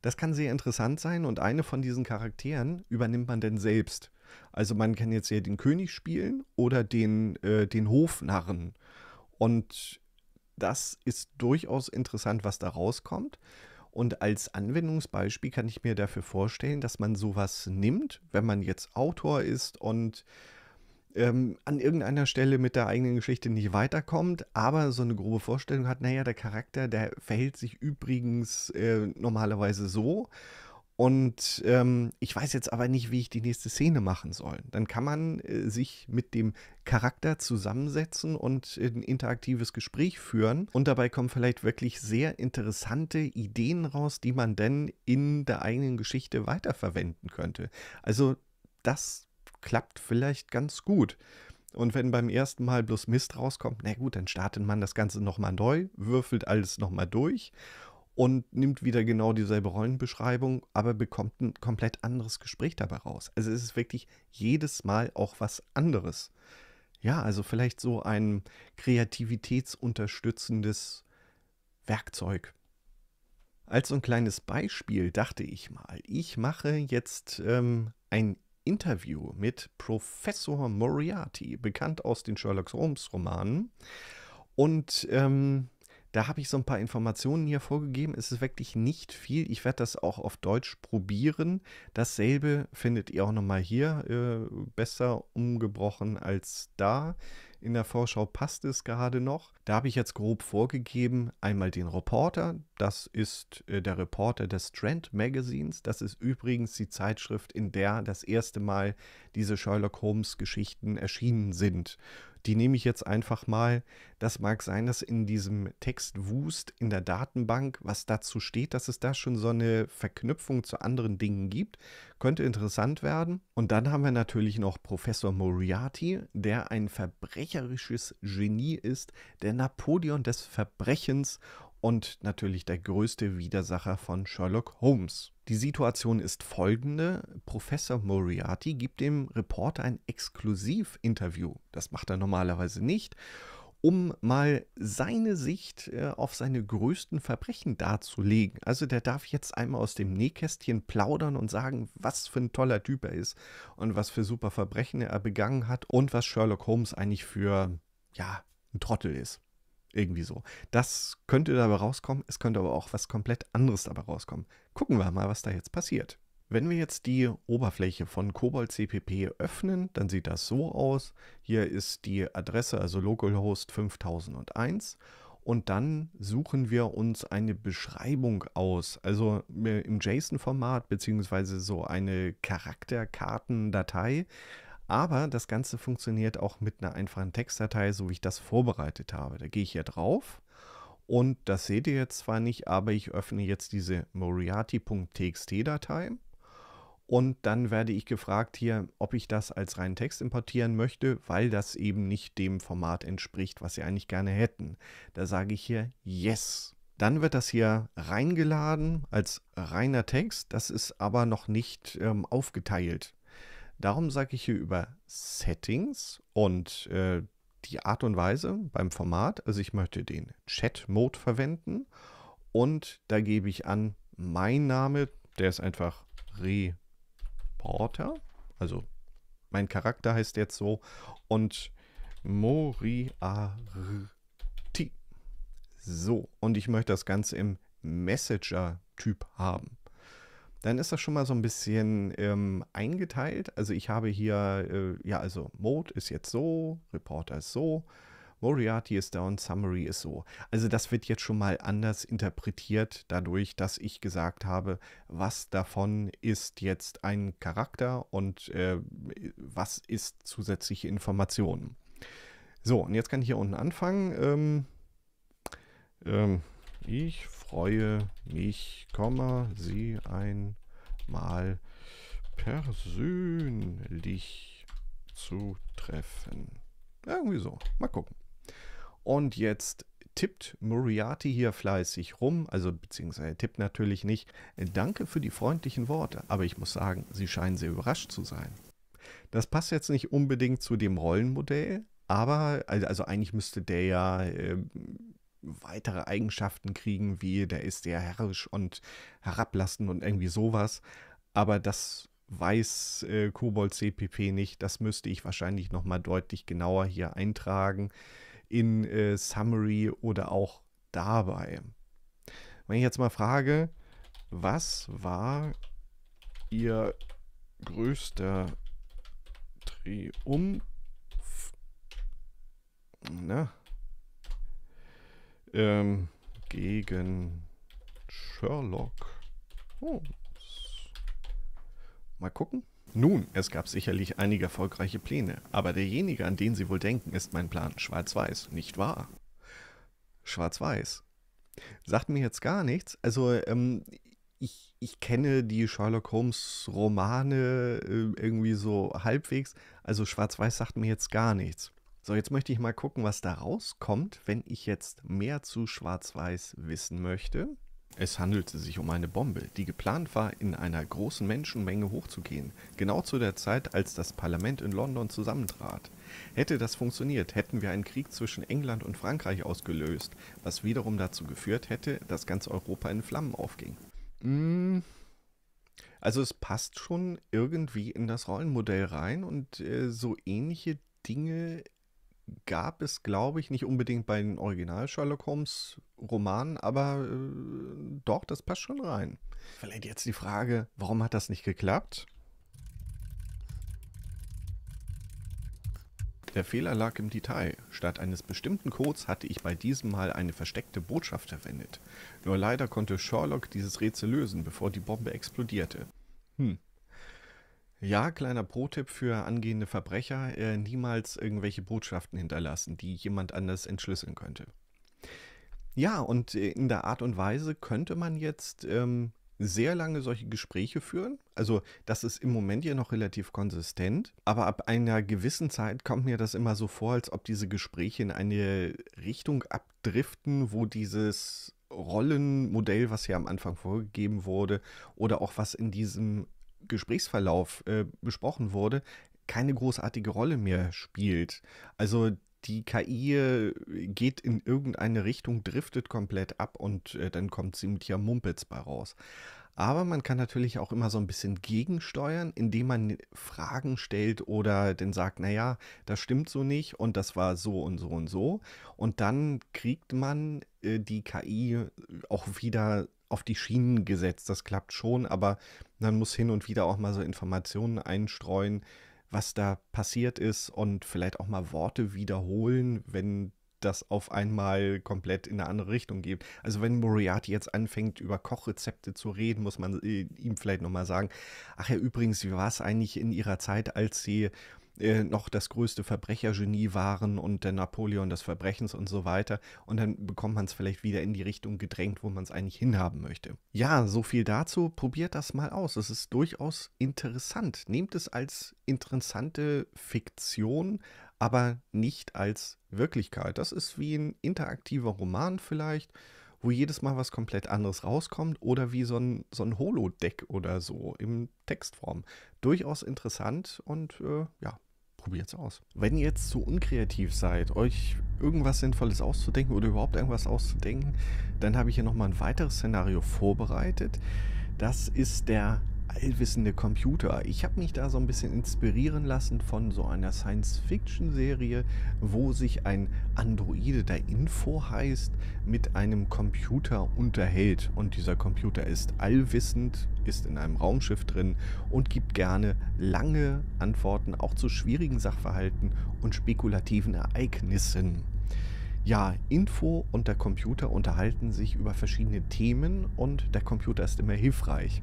Das kann sehr interessant sein und eine von diesen Charakteren übernimmt man denn selbst. Also man kann jetzt ja den König spielen oder den, äh, den Hofnarren. Und das ist durchaus interessant, was da rauskommt. Und als Anwendungsbeispiel kann ich mir dafür vorstellen, dass man sowas nimmt, wenn man jetzt Autor ist und ähm, an irgendeiner Stelle mit der eigenen Geschichte nicht weiterkommt, aber so eine grobe Vorstellung hat, naja, der Charakter, der verhält sich übrigens äh, normalerweise so und ähm, ich weiß jetzt aber nicht, wie ich die nächste Szene machen soll. Dann kann man äh, sich mit dem Charakter zusammensetzen und ein interaktives Gespräch führen. Und dabei kommen vielleicht wirklich sehr interessante Ideen raus, die man denn in der eigenen Geschichte weiterverwenden könnte. Also das klappt vielleicht ganz gut. Und wenn beim ersten Mal bloß Mist rauskommt, na gut, dann startet man das Ganze nochmal neu, würfelt alles nochmal durch und nimmt wieder genau dieselbe Rollenbeschreibung, aber bekommt ein komplett anderes Gespräch dabei raus. Also es ist wirklich jedes Mal auch was anderes. Ja, also vielleicht so ein kreativitätsunterstützendes Werkzeug. Als so ein kleines Beispiel dachte ich mal, ich mache jetzt ähm, ein Interview mit Professor Moriarty, bekannt aus den Sherlock Holmes Romanen. Und ähm, da habe ich so ein paar Informationen hier vorgegeben. Es ist wirklich nicht viel. Ich werde das auch auf Deutsch probieren. Dasselbe findet ihr auch nochmal hier. Äh, besser umgebrochen als da. In der Vorschau passt es gerade noch. Da habe ich jetzt grob vorgegeben, einmal den Reporter. Das ist äh, der Reporter des Trend Magazines. Das ist übrigens die Zeitschrift, in der das erste Mal diese Sherlock Holmes Geschichten erschienen sind die nehme ich jetzt einfach mal. Das mag sein, dass in diesem Text Wust in der Datenbank was dazu steht, dass es da schon so eine Verknüpfung zu anderen Dingen gibt. Könnte interessant werden. Und dann haben wir natürlich noch Professor Moriarty, der ein verbrecherisches Genie ist, der Napoleon des Verbrechens und natürlich der größte Widersacher von Sherlock Holmes. Die Situation ist folgende. Professor Moriarty gibt dem Reporter ein Exklusivinterview. Das macht er normalerweise nicht, um mal seine Sicht äh, auf seine größten Verbrechen darzulegen. Also der darf jetzt einmal aus dem Nähkästchen plaudern und sagen, was für ein toller Typ er ist und was für super Verbrechen er begangen hat und was Sherlock Holmes eigentlich für, ja, ein Trottel ist. Irgendwie so. Das könnte dabei rauskommen, es könnte aber auch was komplett anderes dabei rauskommen. Gucken wir mal, was da jetzt passiert. Wenn wir jetzt die Oberfläche von Cobalt CPP öffnen, dann sieht das so aus. Hier ist die Adresse, also localhost 5001 und dann suchen wir uns eine Beschreibung aus, also äh, im JSON-Format beziehungsweise so eine Charakterkartendatei, aber das Ganze funktioniert auch mit einer einfachen Textdatei, so wie ich das vorbereitet habe. Da gehe ich hier drauf und das seht ihr jetzt zwar nicht, aber ich öffne jetzt diese moriarty.txt-Datei und dann werde ich gefragt hier, ob ich das als reinen Text importieren möchte, weil das eben nicht dem Format entspricht, was sie eigentlich gerne hätten. Da sage ich hier Yes. Dann wird das hier reingeladen als reiner Text. Das ist aber noch nicht ähm, aufgeteilt. Darum sage ich hier über Settings und äh, die Art und Weise beim Format. Also ich möchte den Chat-Mode verwenden und da gebe ich an, mein Name, der ist einfach Reporter, also mein Charakter heißt jetzt so und Moriarty. So, und ich möchte das Ganze im Messenger-Typ haben dann ist das schon mal so ein bisschen ähm, eingeteilt. Also ich habe hier, äh, ja, also Mode ist jetzt so, Reporter ist so, Moriarty ist da und Summary ist so. Also das wird jetzt schon mal anders interpretiert, dadurch, dass ich gesagt habe, was davon ist jetzt ein Charakter und äh, was ist zusätzliche Informationen. So, und jetzt kann ich hier unten anfangen. Ähm, ähm, ich freue mich, Komma, Sie einmal persönlich zu treffen. Irgendwie so. Mal gucken. Und jetzt tippt Moriarty hier fleißig rum, also beziehungsweise tippt natürlich nicht. Danke für die freundlichen Worte, aber ich muss sagen, Sie scheinen sehr überrascht zu sein. Das passt jetzt nicht unbedingt zu dem Rollenmodell, aber also, also eigentlich müsste der ja äh, weitere Eigenschaften kriegen, wie der ist sehr herrisch und herablassend und irgendwie sowas. Aber das weiß äh, Kobold CPP nicht. Das müsste ich wahrscheinlich nochmal deutlich genauer hier eintragen in äh, Summary oder auch dabei. Wenn ich jetzt mal frage, was war Ihr größter Triumph? Na, ähm, gegen Sherlock Holmes. Mal gucken. Nun, es gab sicherlich einige erfolgreiche Pläne, aber derjenige, an den Sie wohl denken, ist mein Plan Schwarz-Weiß, nicht wahr? Schwarz-Weiß. Sagt mir jetzt gar nichts. Also, ähm, ich, ich kenne die Sherlock Holmes Romane äh, irgendwie so halbwegs. Also, Schwarz-Weiß sagt mir jetzt gar nichts. So, jetzt möchte ich mal gucken, was da rauskommt, wenn ich jetzt mehr zu Schwarz-Weiß wissen möchte. Es handelte sich um eine Bombe, die geplant war, in einer großen Menschenmenge hochzugehen, genau zu der Zeit, als das Parlament in London zusammentrat. Hätte das funktioniert, hätten wir einen Krieg zwischen England und Frankreich ausgelöst, was wiederum dazu geführt hätte, dass ganz Europa in Flammen aufging. Hm. Also es passt schon irgendwie in das Rollenmodell rein und äh, so ähnliche Dinge gab es, glaube ich, nicht unbedingt bei den Original Sherlock Holmes Romanen, aber äh, doch, das passt schon rein. Vielleicht jetzt die Frage, warum hat das nicht geklappt? Der Fehler lag im Detail. Statt eines bestimmten Codes hatte ich bei diesem Mal eine versteckte Botschaft verwendet. Nur leider konnte Sherlock dieses Rätsel lösen, bevor die Bombe explodierte. Hm, ja, kleiner Pro-Tipp für angehende Verbrecher, äh, niemals irgendwelche Botschaften hinterlassen, die jemand anders entschlüsseln könnte. Ja, und äh, in der Art und Weise könnte man jetzt ähm, sehr lange solche Gespräche führen. Also das ist im Moment ja noch relativ konsistent, aber ab einer gewissen Zeit kommt mir das immer so vor, als ob diese Gespräche in eine Richtung abdriften, wo dieses Rollenmodell, was hier am Anfang vorgegeben wurde, oder auch was in diesem Gesprächsverlauf äh, besprochen wurde, keine großartige Rolle mehr spielt. Also die KI äh, geht in irgendeine Richtung, driftet komplett ab und äh, dann kommt sie mit ihr Mumpitz bei raus. Aber man kann natürlich auch immer so ein bisschen gegensteuern, indem man Fragen stellt oder dann sagt, naja, das stimmt so nicht und das war so und so und so. Und dann kriegt man äh, die KI auch wieder auf die Schienen gesetzt. Das klappt schon, aber man muss hin und wieder auch mal so Informationen einstreuen, was da passiert ist und vielleicht auch mal Worte wiederholen, wenn das auf einmal komplett in eine andere Richtung geht. Also wenn Moriarty jetzt anfängt, über Kochrezepte zu reden, muss man äh, ihm vielleicht nochmal sagen, ach ja, übrigens, wie war es eigentlich in ihrer Zeit, als sie äh, noch das größte Verbrechergenie waren und der Napoleon des Verbrechens und so weiter. Und dann bekommt man es vielleicht wieder in die Richtung gedrängt, wo man es eigentlich hinhaben möchte. Ja, so viel dazu. Probiert das mal aus. Es ist durchaus interessant. Nehmt es als interessante Fiktion, aber nicht als Wirklichkeit. Das ist wie ein interaktiver Roman vielleicht wo jedes Mal was komplett anderes rauskommt oder wie so ein, so ein Holodeck oder so in Textform. Durchaus interessant und äh, ja, probiert es aus. Wenn ihr jetzt zu unkreativ seid, euch irgendwas Sinnvolles auszudenken oder überhaupt irgendwas auszudenken, dann habe ich hier nochmal ein weiteres Szenario vorbereitet. Das ist der allwissende Computer. Ich habe mich da so ein bisschen inspirieren lassen von so einer Science-Fiction-Serie, wo sich ein Androide, der Info heißt, mit einem Computer unterhält. Und dieser Computer ist allwissend, ist in einem Raumschiff drin und gibt gerne lange Antworten auch zu schwierigen Sachverhalten und spekulativen Ereignissen. Ja, Info und der Computer unterhalten sich über verschiedene Themen und der Computer ist immer hilfreich.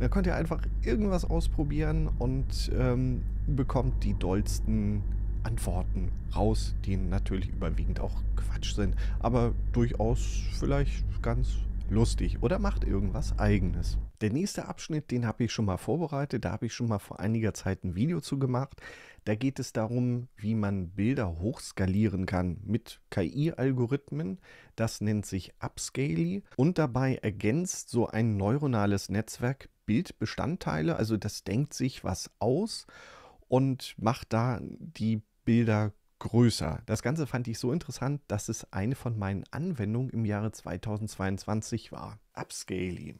Da könnt ihr einfach irgendwas ausprobieren und ähm, bekommt die dollsten Antworten raus, die natürlich überwiegend auch Quatsch sind, aber durchaus vielleicht ganz lustig oder macht irgendwas eigenes. Der nächste Abschnitt, den habe ich schon mal vorbereitet, da habe ich schon mal vor einiger Zeit ein Video zu gemacht. Da geht es darum, wie man Bilder hochskalieren kann mit KI-Algorithmen. Das nennt sich Upscaly und dabei ergänzt so ein neuronales Netzwerk Bildbestandteile. Also das denkt sich was aus und macht da die Bilder größer. Das Ganze fand ich so interessant, dass es eine von meinen Anwendungen im Jahre 2022 war. Upscaling.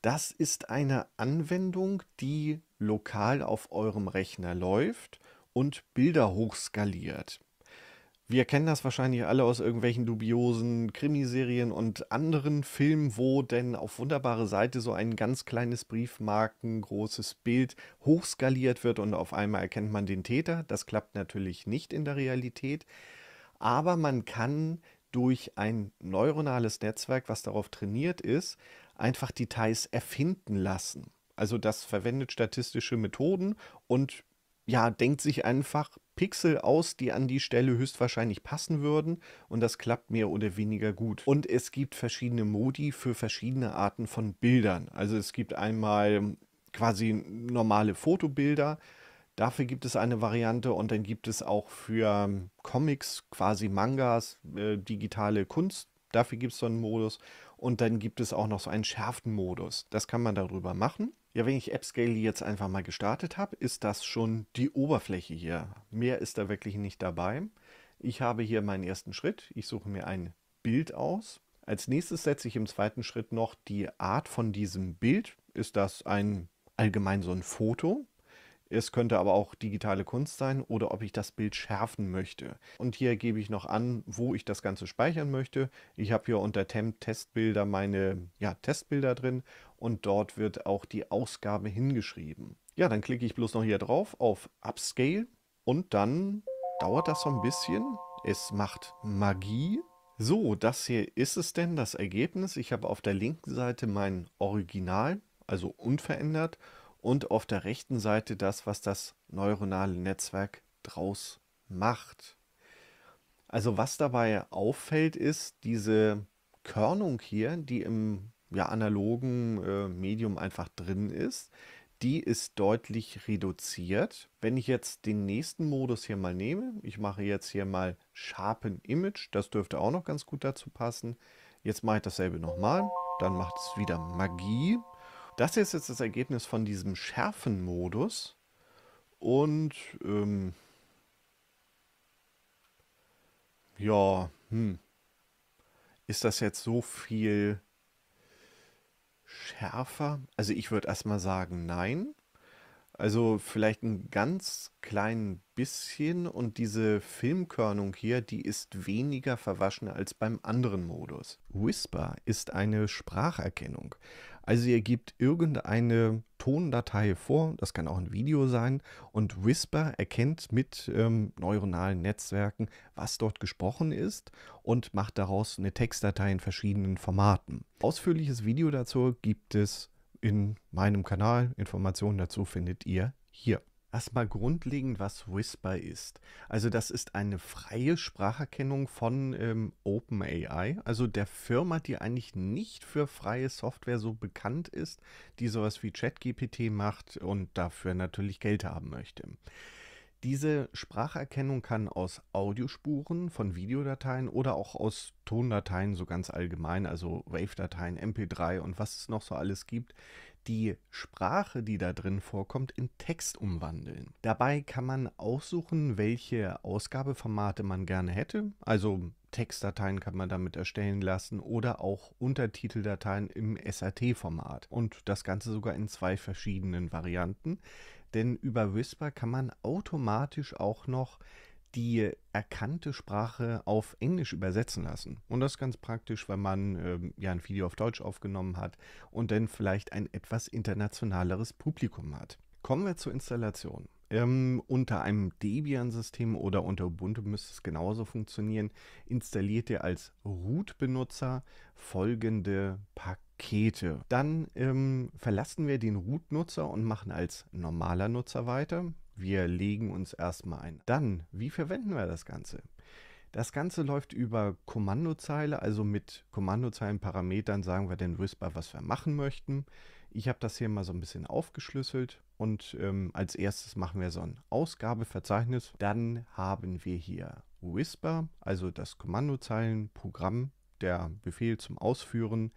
Das ist eine Anwendung, die lokal auf eurem Rechner läuft und Bilder hochskaliert. Wir kennen das wahrscheinlich alle aus irgendwelchen dubiosen Krimiserien und anderen Filmen, wo denn auf wunderbare Seite so ein ganz kleines Briefmarken, großes Bild hochskaliert wird und auf einmal erkennt man den Täter. Das klappt natürlich nicht in der Realität, aber man kann durch ein neuronales Netzwerk, was darauf trainiert ist, einfach Details erfinden lassen. Also das verwendet statistische Methoden und ja, denkt sich einfach Pixel aus, die an die Stelle höchstwahrscheinlich passen würden und das klappt mehr oder weniger gut. Und es gibt verschiedene Modi für verschiedene Arten von Bildern. Also es gibt einmal quasi normale Fotobilder, Dafür gibt es eine Variante und dann gibt es auch für Comics, quasi Mangas, äh, digitale Kunst. Dafür gibt es so einen Modus und dann gibt es auch noch so einen schärften Modus. Das kann man darüber machen. Ja, wenn ich AppScale jetzt einfach mal gestartet habe, ist das schon die Oberfläche hier. Mehr ist da wirklich nicht dabei. Ich habe hier meinen ersten Schritt. Ich suche mir ein Bild aus. Als nächstes setze ich im zweiten Schritt noch die Art von diesem Bild. Ist das ein allgemein so ein Foto? Es könnte aber auch digitale Kunst sein oder ob ich das Bild schärfen möchte. Und hier gebe ich noch an, wo ich das Ganze speichern möchte. Ich habe hier unter Temp Testbilder meine ja, Testbilder drin und dort wird auch die Ausgabe hingeschrieben. Ja, dann klicke ich bloß noch hier drauf auf Upscale und dann dauert das so ein bisschen. Es macht Magie. So, das hier ist es denn, das Ergebnis. Ich habe auf der linken Seite mein Original, also unverändert, und auf der rechten Seite das, was das neuronale Netzwerk draus macht. Also was dabei auffällt, ist diese Körnung hier, die im ja, analogen äh, Medium einfach drin ist, die ist deutlich reduziert. Wenn ich jetzt den nächsten Modus hier mal nehme, ich mache jetzt hier mal Sharpen Image, das dürfte auch noch ganz gut dazu passen. Jetzt mache ich dasselbe nochmal, dann macht es wieder Magie. Das ist jetzt das Ergebnis von diesem Schärfen-Modus. Und ähm, ja, hm, ist das jetzt so viel Schärfer? Also ich würde erstmal sagen, nein. Also vielleicht ein ganz klein bisschen und diese Filmkörnung hier, die ist weniger verwaschen als beim anderen Modus. Whisper ist eine Spracherkennung. Also ihr gebt irgendeine Tondatei vor, das kann auch ein Video sein, und Whisper erkennt mit ähm, neuronalen Netzwerken, was dort gesprochen ist und macht daraus eine Textdatei in verschiedenen Formaten. Ausführliches Video dazu gibt es in meinem Kanal. Informationen dazu findet ihr hier erstmal grundlegend, was Whisper ist. Also das ist eine freie Spracherkennung von ähm, OpenAI, also der Firma, die eigentlich nicht für freie Software so bekannt ist, die sowas wie ChatGPT macht und dafür natürlich Geld haben möchte. Diese Spracherkennung kann aus Audiospuren von Videodateien oder auch aus Tondateien so ganz allgemein, also Wave-Dateien, MP3 und was es noch so alles gibt, die Sprache, die da drin vorkommt, in Text umwandeln. Dabei kann man aussuchen, welche Ausgabeformate man gerne hätte. Also Textdateien kann man damit erstellen lassen oder auch Untertiteldateien im SAT-Format. Und das Ganze sogar in zwei verschiedenen Varianten. Denn über Whisper kann man automatisch auch noch die erkannte Sprache auf Englisch übersetzen lassen. Und das ist ganz praktisch, wenn man ähm, ja ein Video auf Deutsch aufgenommen hat und dann vielleicht ein etwas internationaleres Publikum hat. Kommen wir zur Installation. Ähm, unter einem Debian-System oder unter Ubuntu müsste es genauso funktionieren. Installiert ihr als Root-Benutzer folgende Pakete. Dann ähm, verlassen wir den Root-Nutzer und machen als normaler Nutzer weiter. Wir legen uns erstmal ein. Dann, wie verwenden wir das Ganze? Das Ganze läuft über Kommandozeile, also mit Kommandozeilenparametern sagen wir den Whisper, was wir machen möchten. Ich habe das hier mal so ein bisschen aufgeschlüsselt und ähm, als erstes machen wir so ein Ausgabeverzeichnis. Dann haben wir hier Whisper, also das Kommandozeilenprogramm, der Befehl zum Ausführen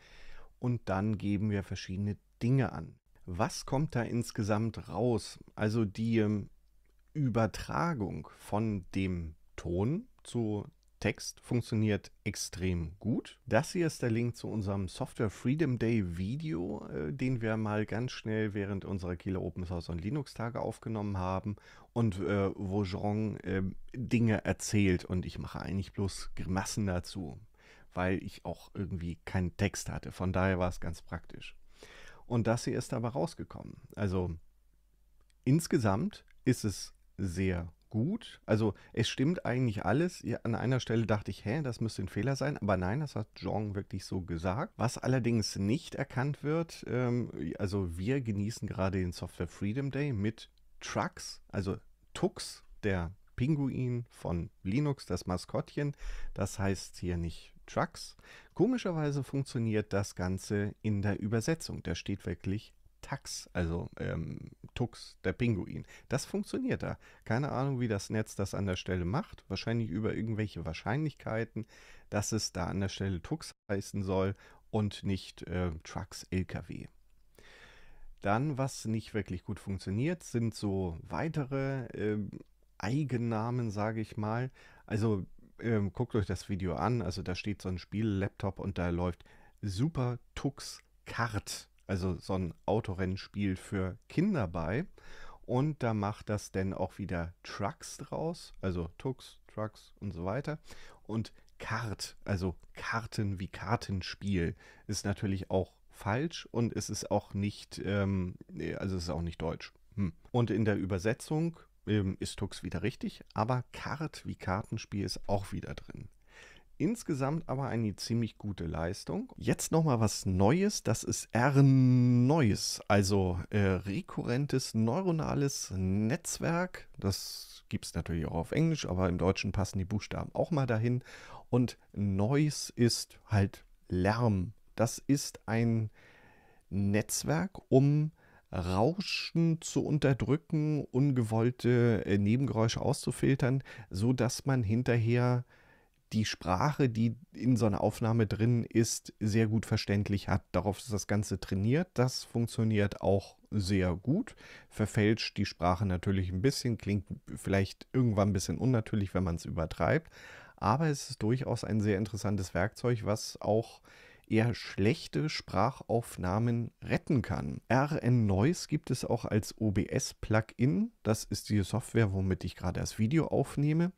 und dann geben wir verschiedene Dinge an. Was kommt da insgesamt raus? Also die ähm, Übertragung von dem Ton zu Text funktioniert extrem gut. Das hier ist der Link zu unserem Software Freedom Day Video, äh, den wir mal ganz schnell während unserer Kieler Open Source und Linux Tage aufgenommen haben und äh, wo Jean äh, Dinge erzählt und ich mache eigentlich bloß Grimassen dazu, weil ich auch irgendwie keinen Text hatte. Von daher war es ganz praktisch. Und das hier ist aber rausgekommen. Also insgesamt ist es sehr gut. Also es stimmt eigentlich alles. An einer Stelle dachte ich, hä, das müsste ein Fehler sein, aber nein, das hat Jean wirklich so gesagt. Was allerdings nicht erkannt wird, ähm, also wir genießen gerade den Software Freedom Day mit Trucks, also Tux, der Pinguin von Linux, das Maskottchen. Das heißt hier nicht Trucks. Komischerweise funktioniert das Ganze in der Übersetzung. Da steht wirklich Tax, also ähm, Tux, der Pinguin. Das funktioniert da. Keine Ahnung, wie das Netz das an der Stelle macht. Wahrscheinlich über irgendwelche Wahrscheinlichkeiten, dass es da an der Stelle Tux heißen soll und nicht äh, Trucks, LKW. Dann, was nicht wirklich gut funktioniert, sind so weitere äh, Eigennamen, sage ich mal. Also ähm, guckt euch das Video an. Also da steht so ein Spiel-Laptop und da läuft Super Tux Kart also so ein Autorennspiel für Kinder bei. Und da macht das denn auch wieder Trucks draus, also Tux, Trucks und so weiter. Und Kart, also Karten wie Kartenspiel, ist natürlich auch falsch und es ist auch nicht, ähm, also es ist auch nicht deutsch. Hm. Und in der Übersetzung ähm, ist Tux wieder richtig, aber Kart wie Kartenspiel ist auch wieder drin. Insgesamt aber eine ziemlich gute Leistung. Jetzt nochmal was Neues, das ist R-Neues, also äh, rekurrentes neuronales Netzwerk. Das gibt es natürlich auch auf Englisch, aber im Deutschen passen die Buchstaben auch mal dahin. Und Neues ist halt Lärm. Das ist ein Netzwerk, um Rauschen zu unterdrücken, ungewollte äh, Nebengeräusche auszufiltern, sodass man hinterher die Sprache, die in so einer Aufnahme drin ist, sehr gut verständlich hat. Darauf ist das Ganze trainiert. Das funktioniert auch sehr gut. Verfälscht die Sprache natürlich ein bisschen, klingt vielleicht irgendwann ein bisschen unnatürlich, wenn man es übertreibt. Aber es ist durchaus ein sehr interessantes Werkzeug, was auch eher schlechte Sprachaufnahmen retten kann. RN Noise gibt es auch als OBS-Plugin. Das ist die Software, womit ich gerade das Video aufnehme.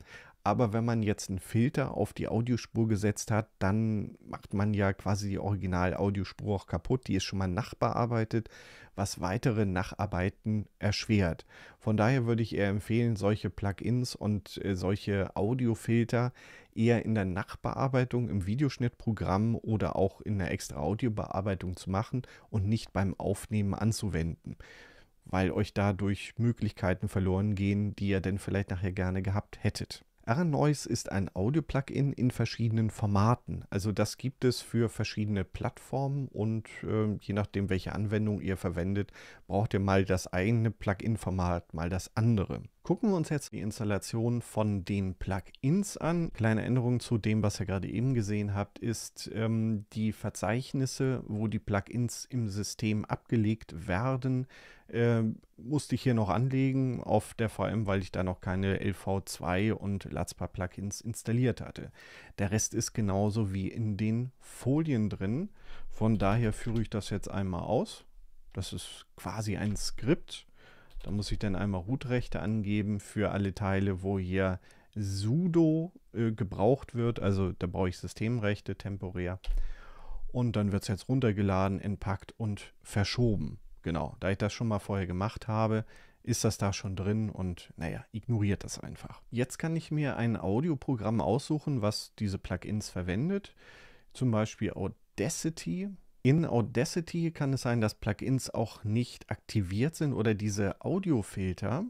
Aber wenn man jetzt einen Filter auf die Audiospur gesetzt hat, dann macht man ja quasi die Original-Audiospur auch kaputt. Die ist schon mal nachbearbeitet, was weitere Nacharbeiten erschwert. Von daher würde ich eher empfehlen, solche Plugins und äh, solche Audiofilter eher in der Nachbearbeitung im Videoschnittprogramm oder auch in der extra Audiobearbeitung zu machen und nicht beim Aufnehmen anzuwenden weil euch dadurch Möglichkeiten verloren gehen, die ihr denn vielleicht nachher gerne gehabt hättet. RNoise ist ein Audio-Plugin in verschiedenen Formaten. Also das gibt es für verschiedene Plattformen und äh, je nachdem, welche Anwendung ihr verwendet, braucht ihr mal das eigene Plugin-Format, mal das andere. Gucken wir uns jetzt die Installation von den Plugins an. Kleine Änderung zu dem, was ihr gerade eben gesehen habt, ist ähm, die Verzeichnisse, wo die Plugins im System abgelegt werden, äh, musste ich hier noch anlegen auf der VM, weil ich da noch keine LV2 und LATSPA Plugins installiert hatte. Der Rest ist genauso wie in den Folien drin. Von daher führe ich das jetzt einmal aus. Das ist quasi ein Skript. Da muss ich dann einmal Root-Rechte angeben für alle Teile, wo hier sudo äh, gebraucht wird. Also da brauche ich Systemrechte temporär. Und dann wird es jetzt runtergeladen, entpackt und verschoben. Genau, da ich das schon mal vorher gemacht habe, ist das da schon drin und naja, ignoriert das einfach. Jetzt kann ich mir ein Audioprogramm aussuchen, was diese Plugins verwendet, zum Beispiel Audacity. In Audacity kann es sein, dass Plugins auch nicht aktiviert sind oder diese Audiofilter.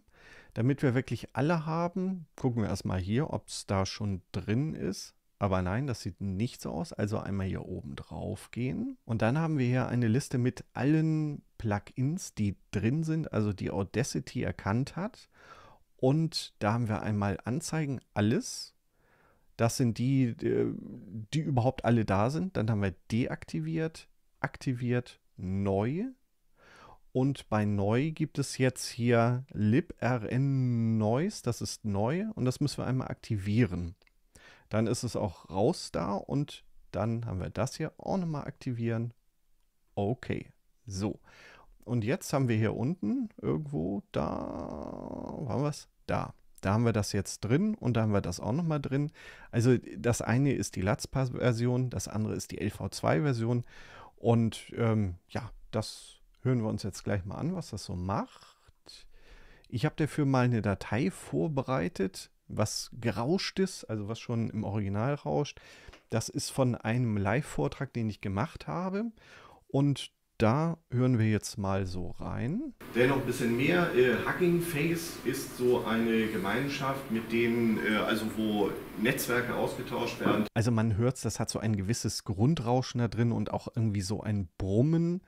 Damit wir wirklich alle haben, gucken wir erstmal hier, ob es da schon drin ist. Aber nein, das sieht nicht so aus. Also einmal hier oben drauf gehen. Und dann haben wir hier eine Liste mit allen Plugins, die drin sind, also die Audacity erkannt hat. Und da haben wir einmal Anzeigen, alles. Das sind die, äh, die überhaupt alle da sind. Dann haben wir deaktiviert, aktiviert, neu. Und bei neu gibt es jetzt hier librn noise, das ist neu und das müssen wir einmal aktivieren. Dann ist es auch raus da und dann haben wir das hier auch nochmal aktivieren. Okay, so. Und jetzt haben wir hier unten irgendwo da, haben wir es? Da. Da haben wir das jetzt drin und da haben wir das auch nochmal drin. Also das eine ist die LATS-Version, das andere ist die LV2-Version. Und ähm, ja, das hören wir uns jetzt gleich mal an, was das so macht. Ich habe dafür mal eine Datei vorbereitet was gerauscht ist, also was schon im Original rauscht, das ist von einem Live-Vortrag, den ich gemacht habe. Und da hören wir jetzt mal so rein. Dennoch ein bisschen mehr. Äh, Hugging Face ist so eine Gemeinschaft, mit denen, äh, also wo Netzwerke ausgetauscht werden. Also man hört es, das hat so ein gewisses Grundrauschen da drin und auch irgendwie so ein Brummen.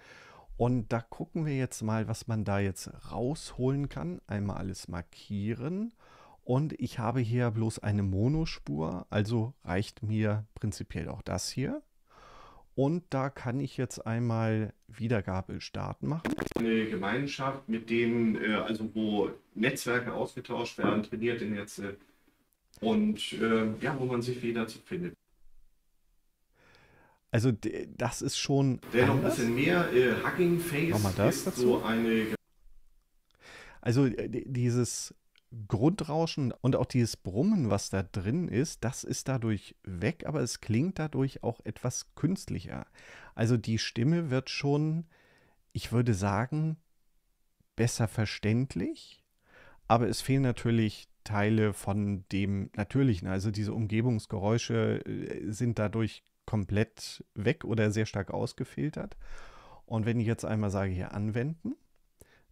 Und da gucken wir jetzt mal, was man da jetzt rausholen kann. Einmal alles markieren. Und ich habe hier bloß eine Monospur, also reicht mir prinzipiell auch das hier. Und da kann ich jetzt einmal Wiedergabe starten machen. Eine Gemeinschaft, mit denen, äh, also wo Netzwerke ausgetauscht werden, trainiert in Netze und äh, ja, wo man sich wieder zu findet. Also das ist schon. noch ein bisschen mehr äh, Hugging Face. Machen wir das dazu? So eine... also äh, dieses Grundrauschen und auch dieses Brummen, was da drin ist, das ist dadurch weg, aber es klingt dadurch auch etwas künstlicher. Also die Stimme wird schon, ich würde sagen, besser verständlich, aber es fehlen natürlich Teile von dem Natürlichen. Also diese Umgebungsgeräusche äh, sind dadurch komplett weg oder sehr stark ausgefiltert. Und wenn ich jetzt einmal sage, hier anwenden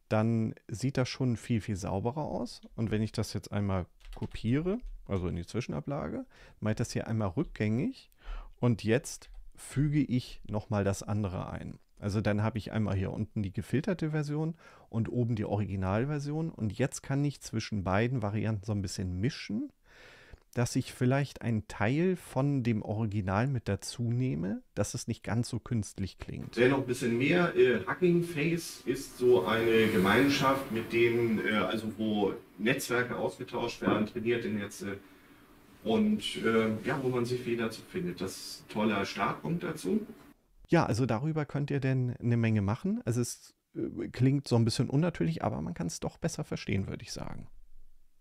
dann sieht das schon viel, viel sauberer aus. Und wenn ich das jetzt einmal kopiere, also in die Zwischenablage, mache ich das hier einmal rückgängig und jetzt füge ich nochmal das andere ein. Also dann habe ich einmal hier unten die gefilterte Version und oben die Originalversion und jetzt kann ich zwischen beiden Varianten so ein bisschen mischen dass ich vielleicht einen Teil von dem Original mit dazu nehme, dass es nicht ganz so künstlich klingt. Wer noch ein bisschen mehr, äh, Hugging Face ist so eine Gemeinschaft, mit denen, äh, also wo Netzwerke ausgetauscht werden, trainierte Netze und äh, ja, wo man sich viel dazu findet. Das ist ein toller Startpunkt dazu. Ja, also darüber könnt ihr denn eine Menge machen. Also es äh, klingt so ein bisschen unnatürlich, aber man kann es doch besser verstehen, würde ich sagen.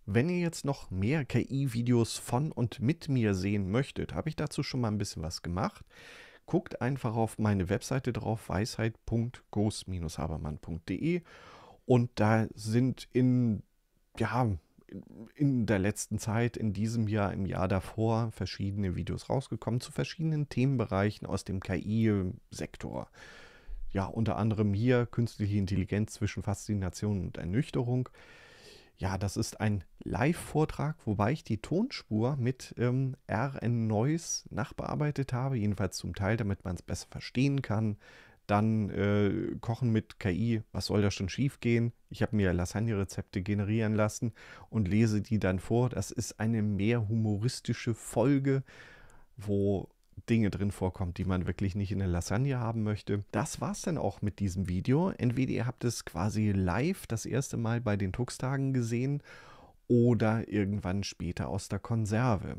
Wenn ihr jetzt noch mehr KI-Videos von und mit mir sehen möchtet, habe ich dazu schon mal ein bisschen was gemacht. Guckt einfach auf meine Webseite drauf, weisheit.ghost-habermann.de und da sind in, ja, in der letzten Zeit, in diesem Jahr, im Jahr davor verschiedene Videos rausgekommen zu verschiedenen Themenbereichen aus dem KI-Sektor. Ja, unter anderem hier künstliche Intelligenz zwischen Faszination und Ernüchterung. Ja, das ist ein Live-Vortrag, wobei ich die Tonspur mit ähm, RN Noise nachbearbeitet habe, jedenfalls zum Teil, damit man es besser verstehen kann. Dann äh, Kochen mit KI, was soll da schon schief gehen? Ich habe mir Lasagne-Rezepte generieren lassen und lese die dann vor. Das ist eine mehr humoristische Folge, wo Dinge drin vorkommt, die man wirklich nicht in der Lasagne haben möchte. Das war's dann auch mit diesem Video. Entweder ihr habt es quasi live das erste Mal bei den Tuxtagen gesehen oder irgendwann später aus der Konserve.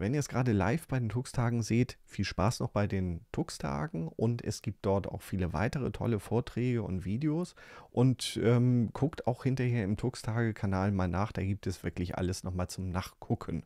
Wenn ihr es gerade live bei den Tux-Tagen seht, viel Spaß noch bei den Tux-Tagen und es gibt dort auch viele weitere tolle Vorträge und Videos und ähm, guckt auch hinterher im Tux-Tage-Kanal mal nach, da gibt es wirklich alles nochmal zum Nachgucken.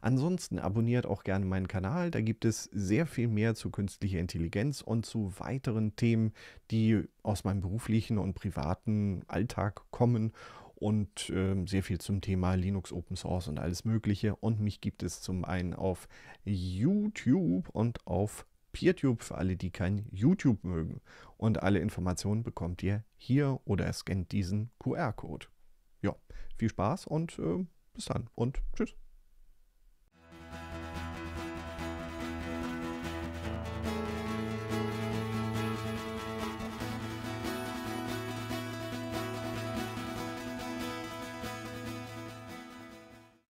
Ansonsten abonniert auch gerne meinen Kanal, da gibt es sehr viel mehr zu künstlicher Intelligenz und zu weiteren Themen, die aus meinem beruflichen und privaten Alltag kommen und äh, sehr viel zum Thema Linux, Open Source und alles Mögliche. Und mich gibt es zum einen auf YouTube und auf PeerTube für alle, die kein YouTube mögen. Und alle Informationen bekommt ihr hier oder scannt diesen QR-Code. Ja, viel Spaß und äh, bis dann und tschüss.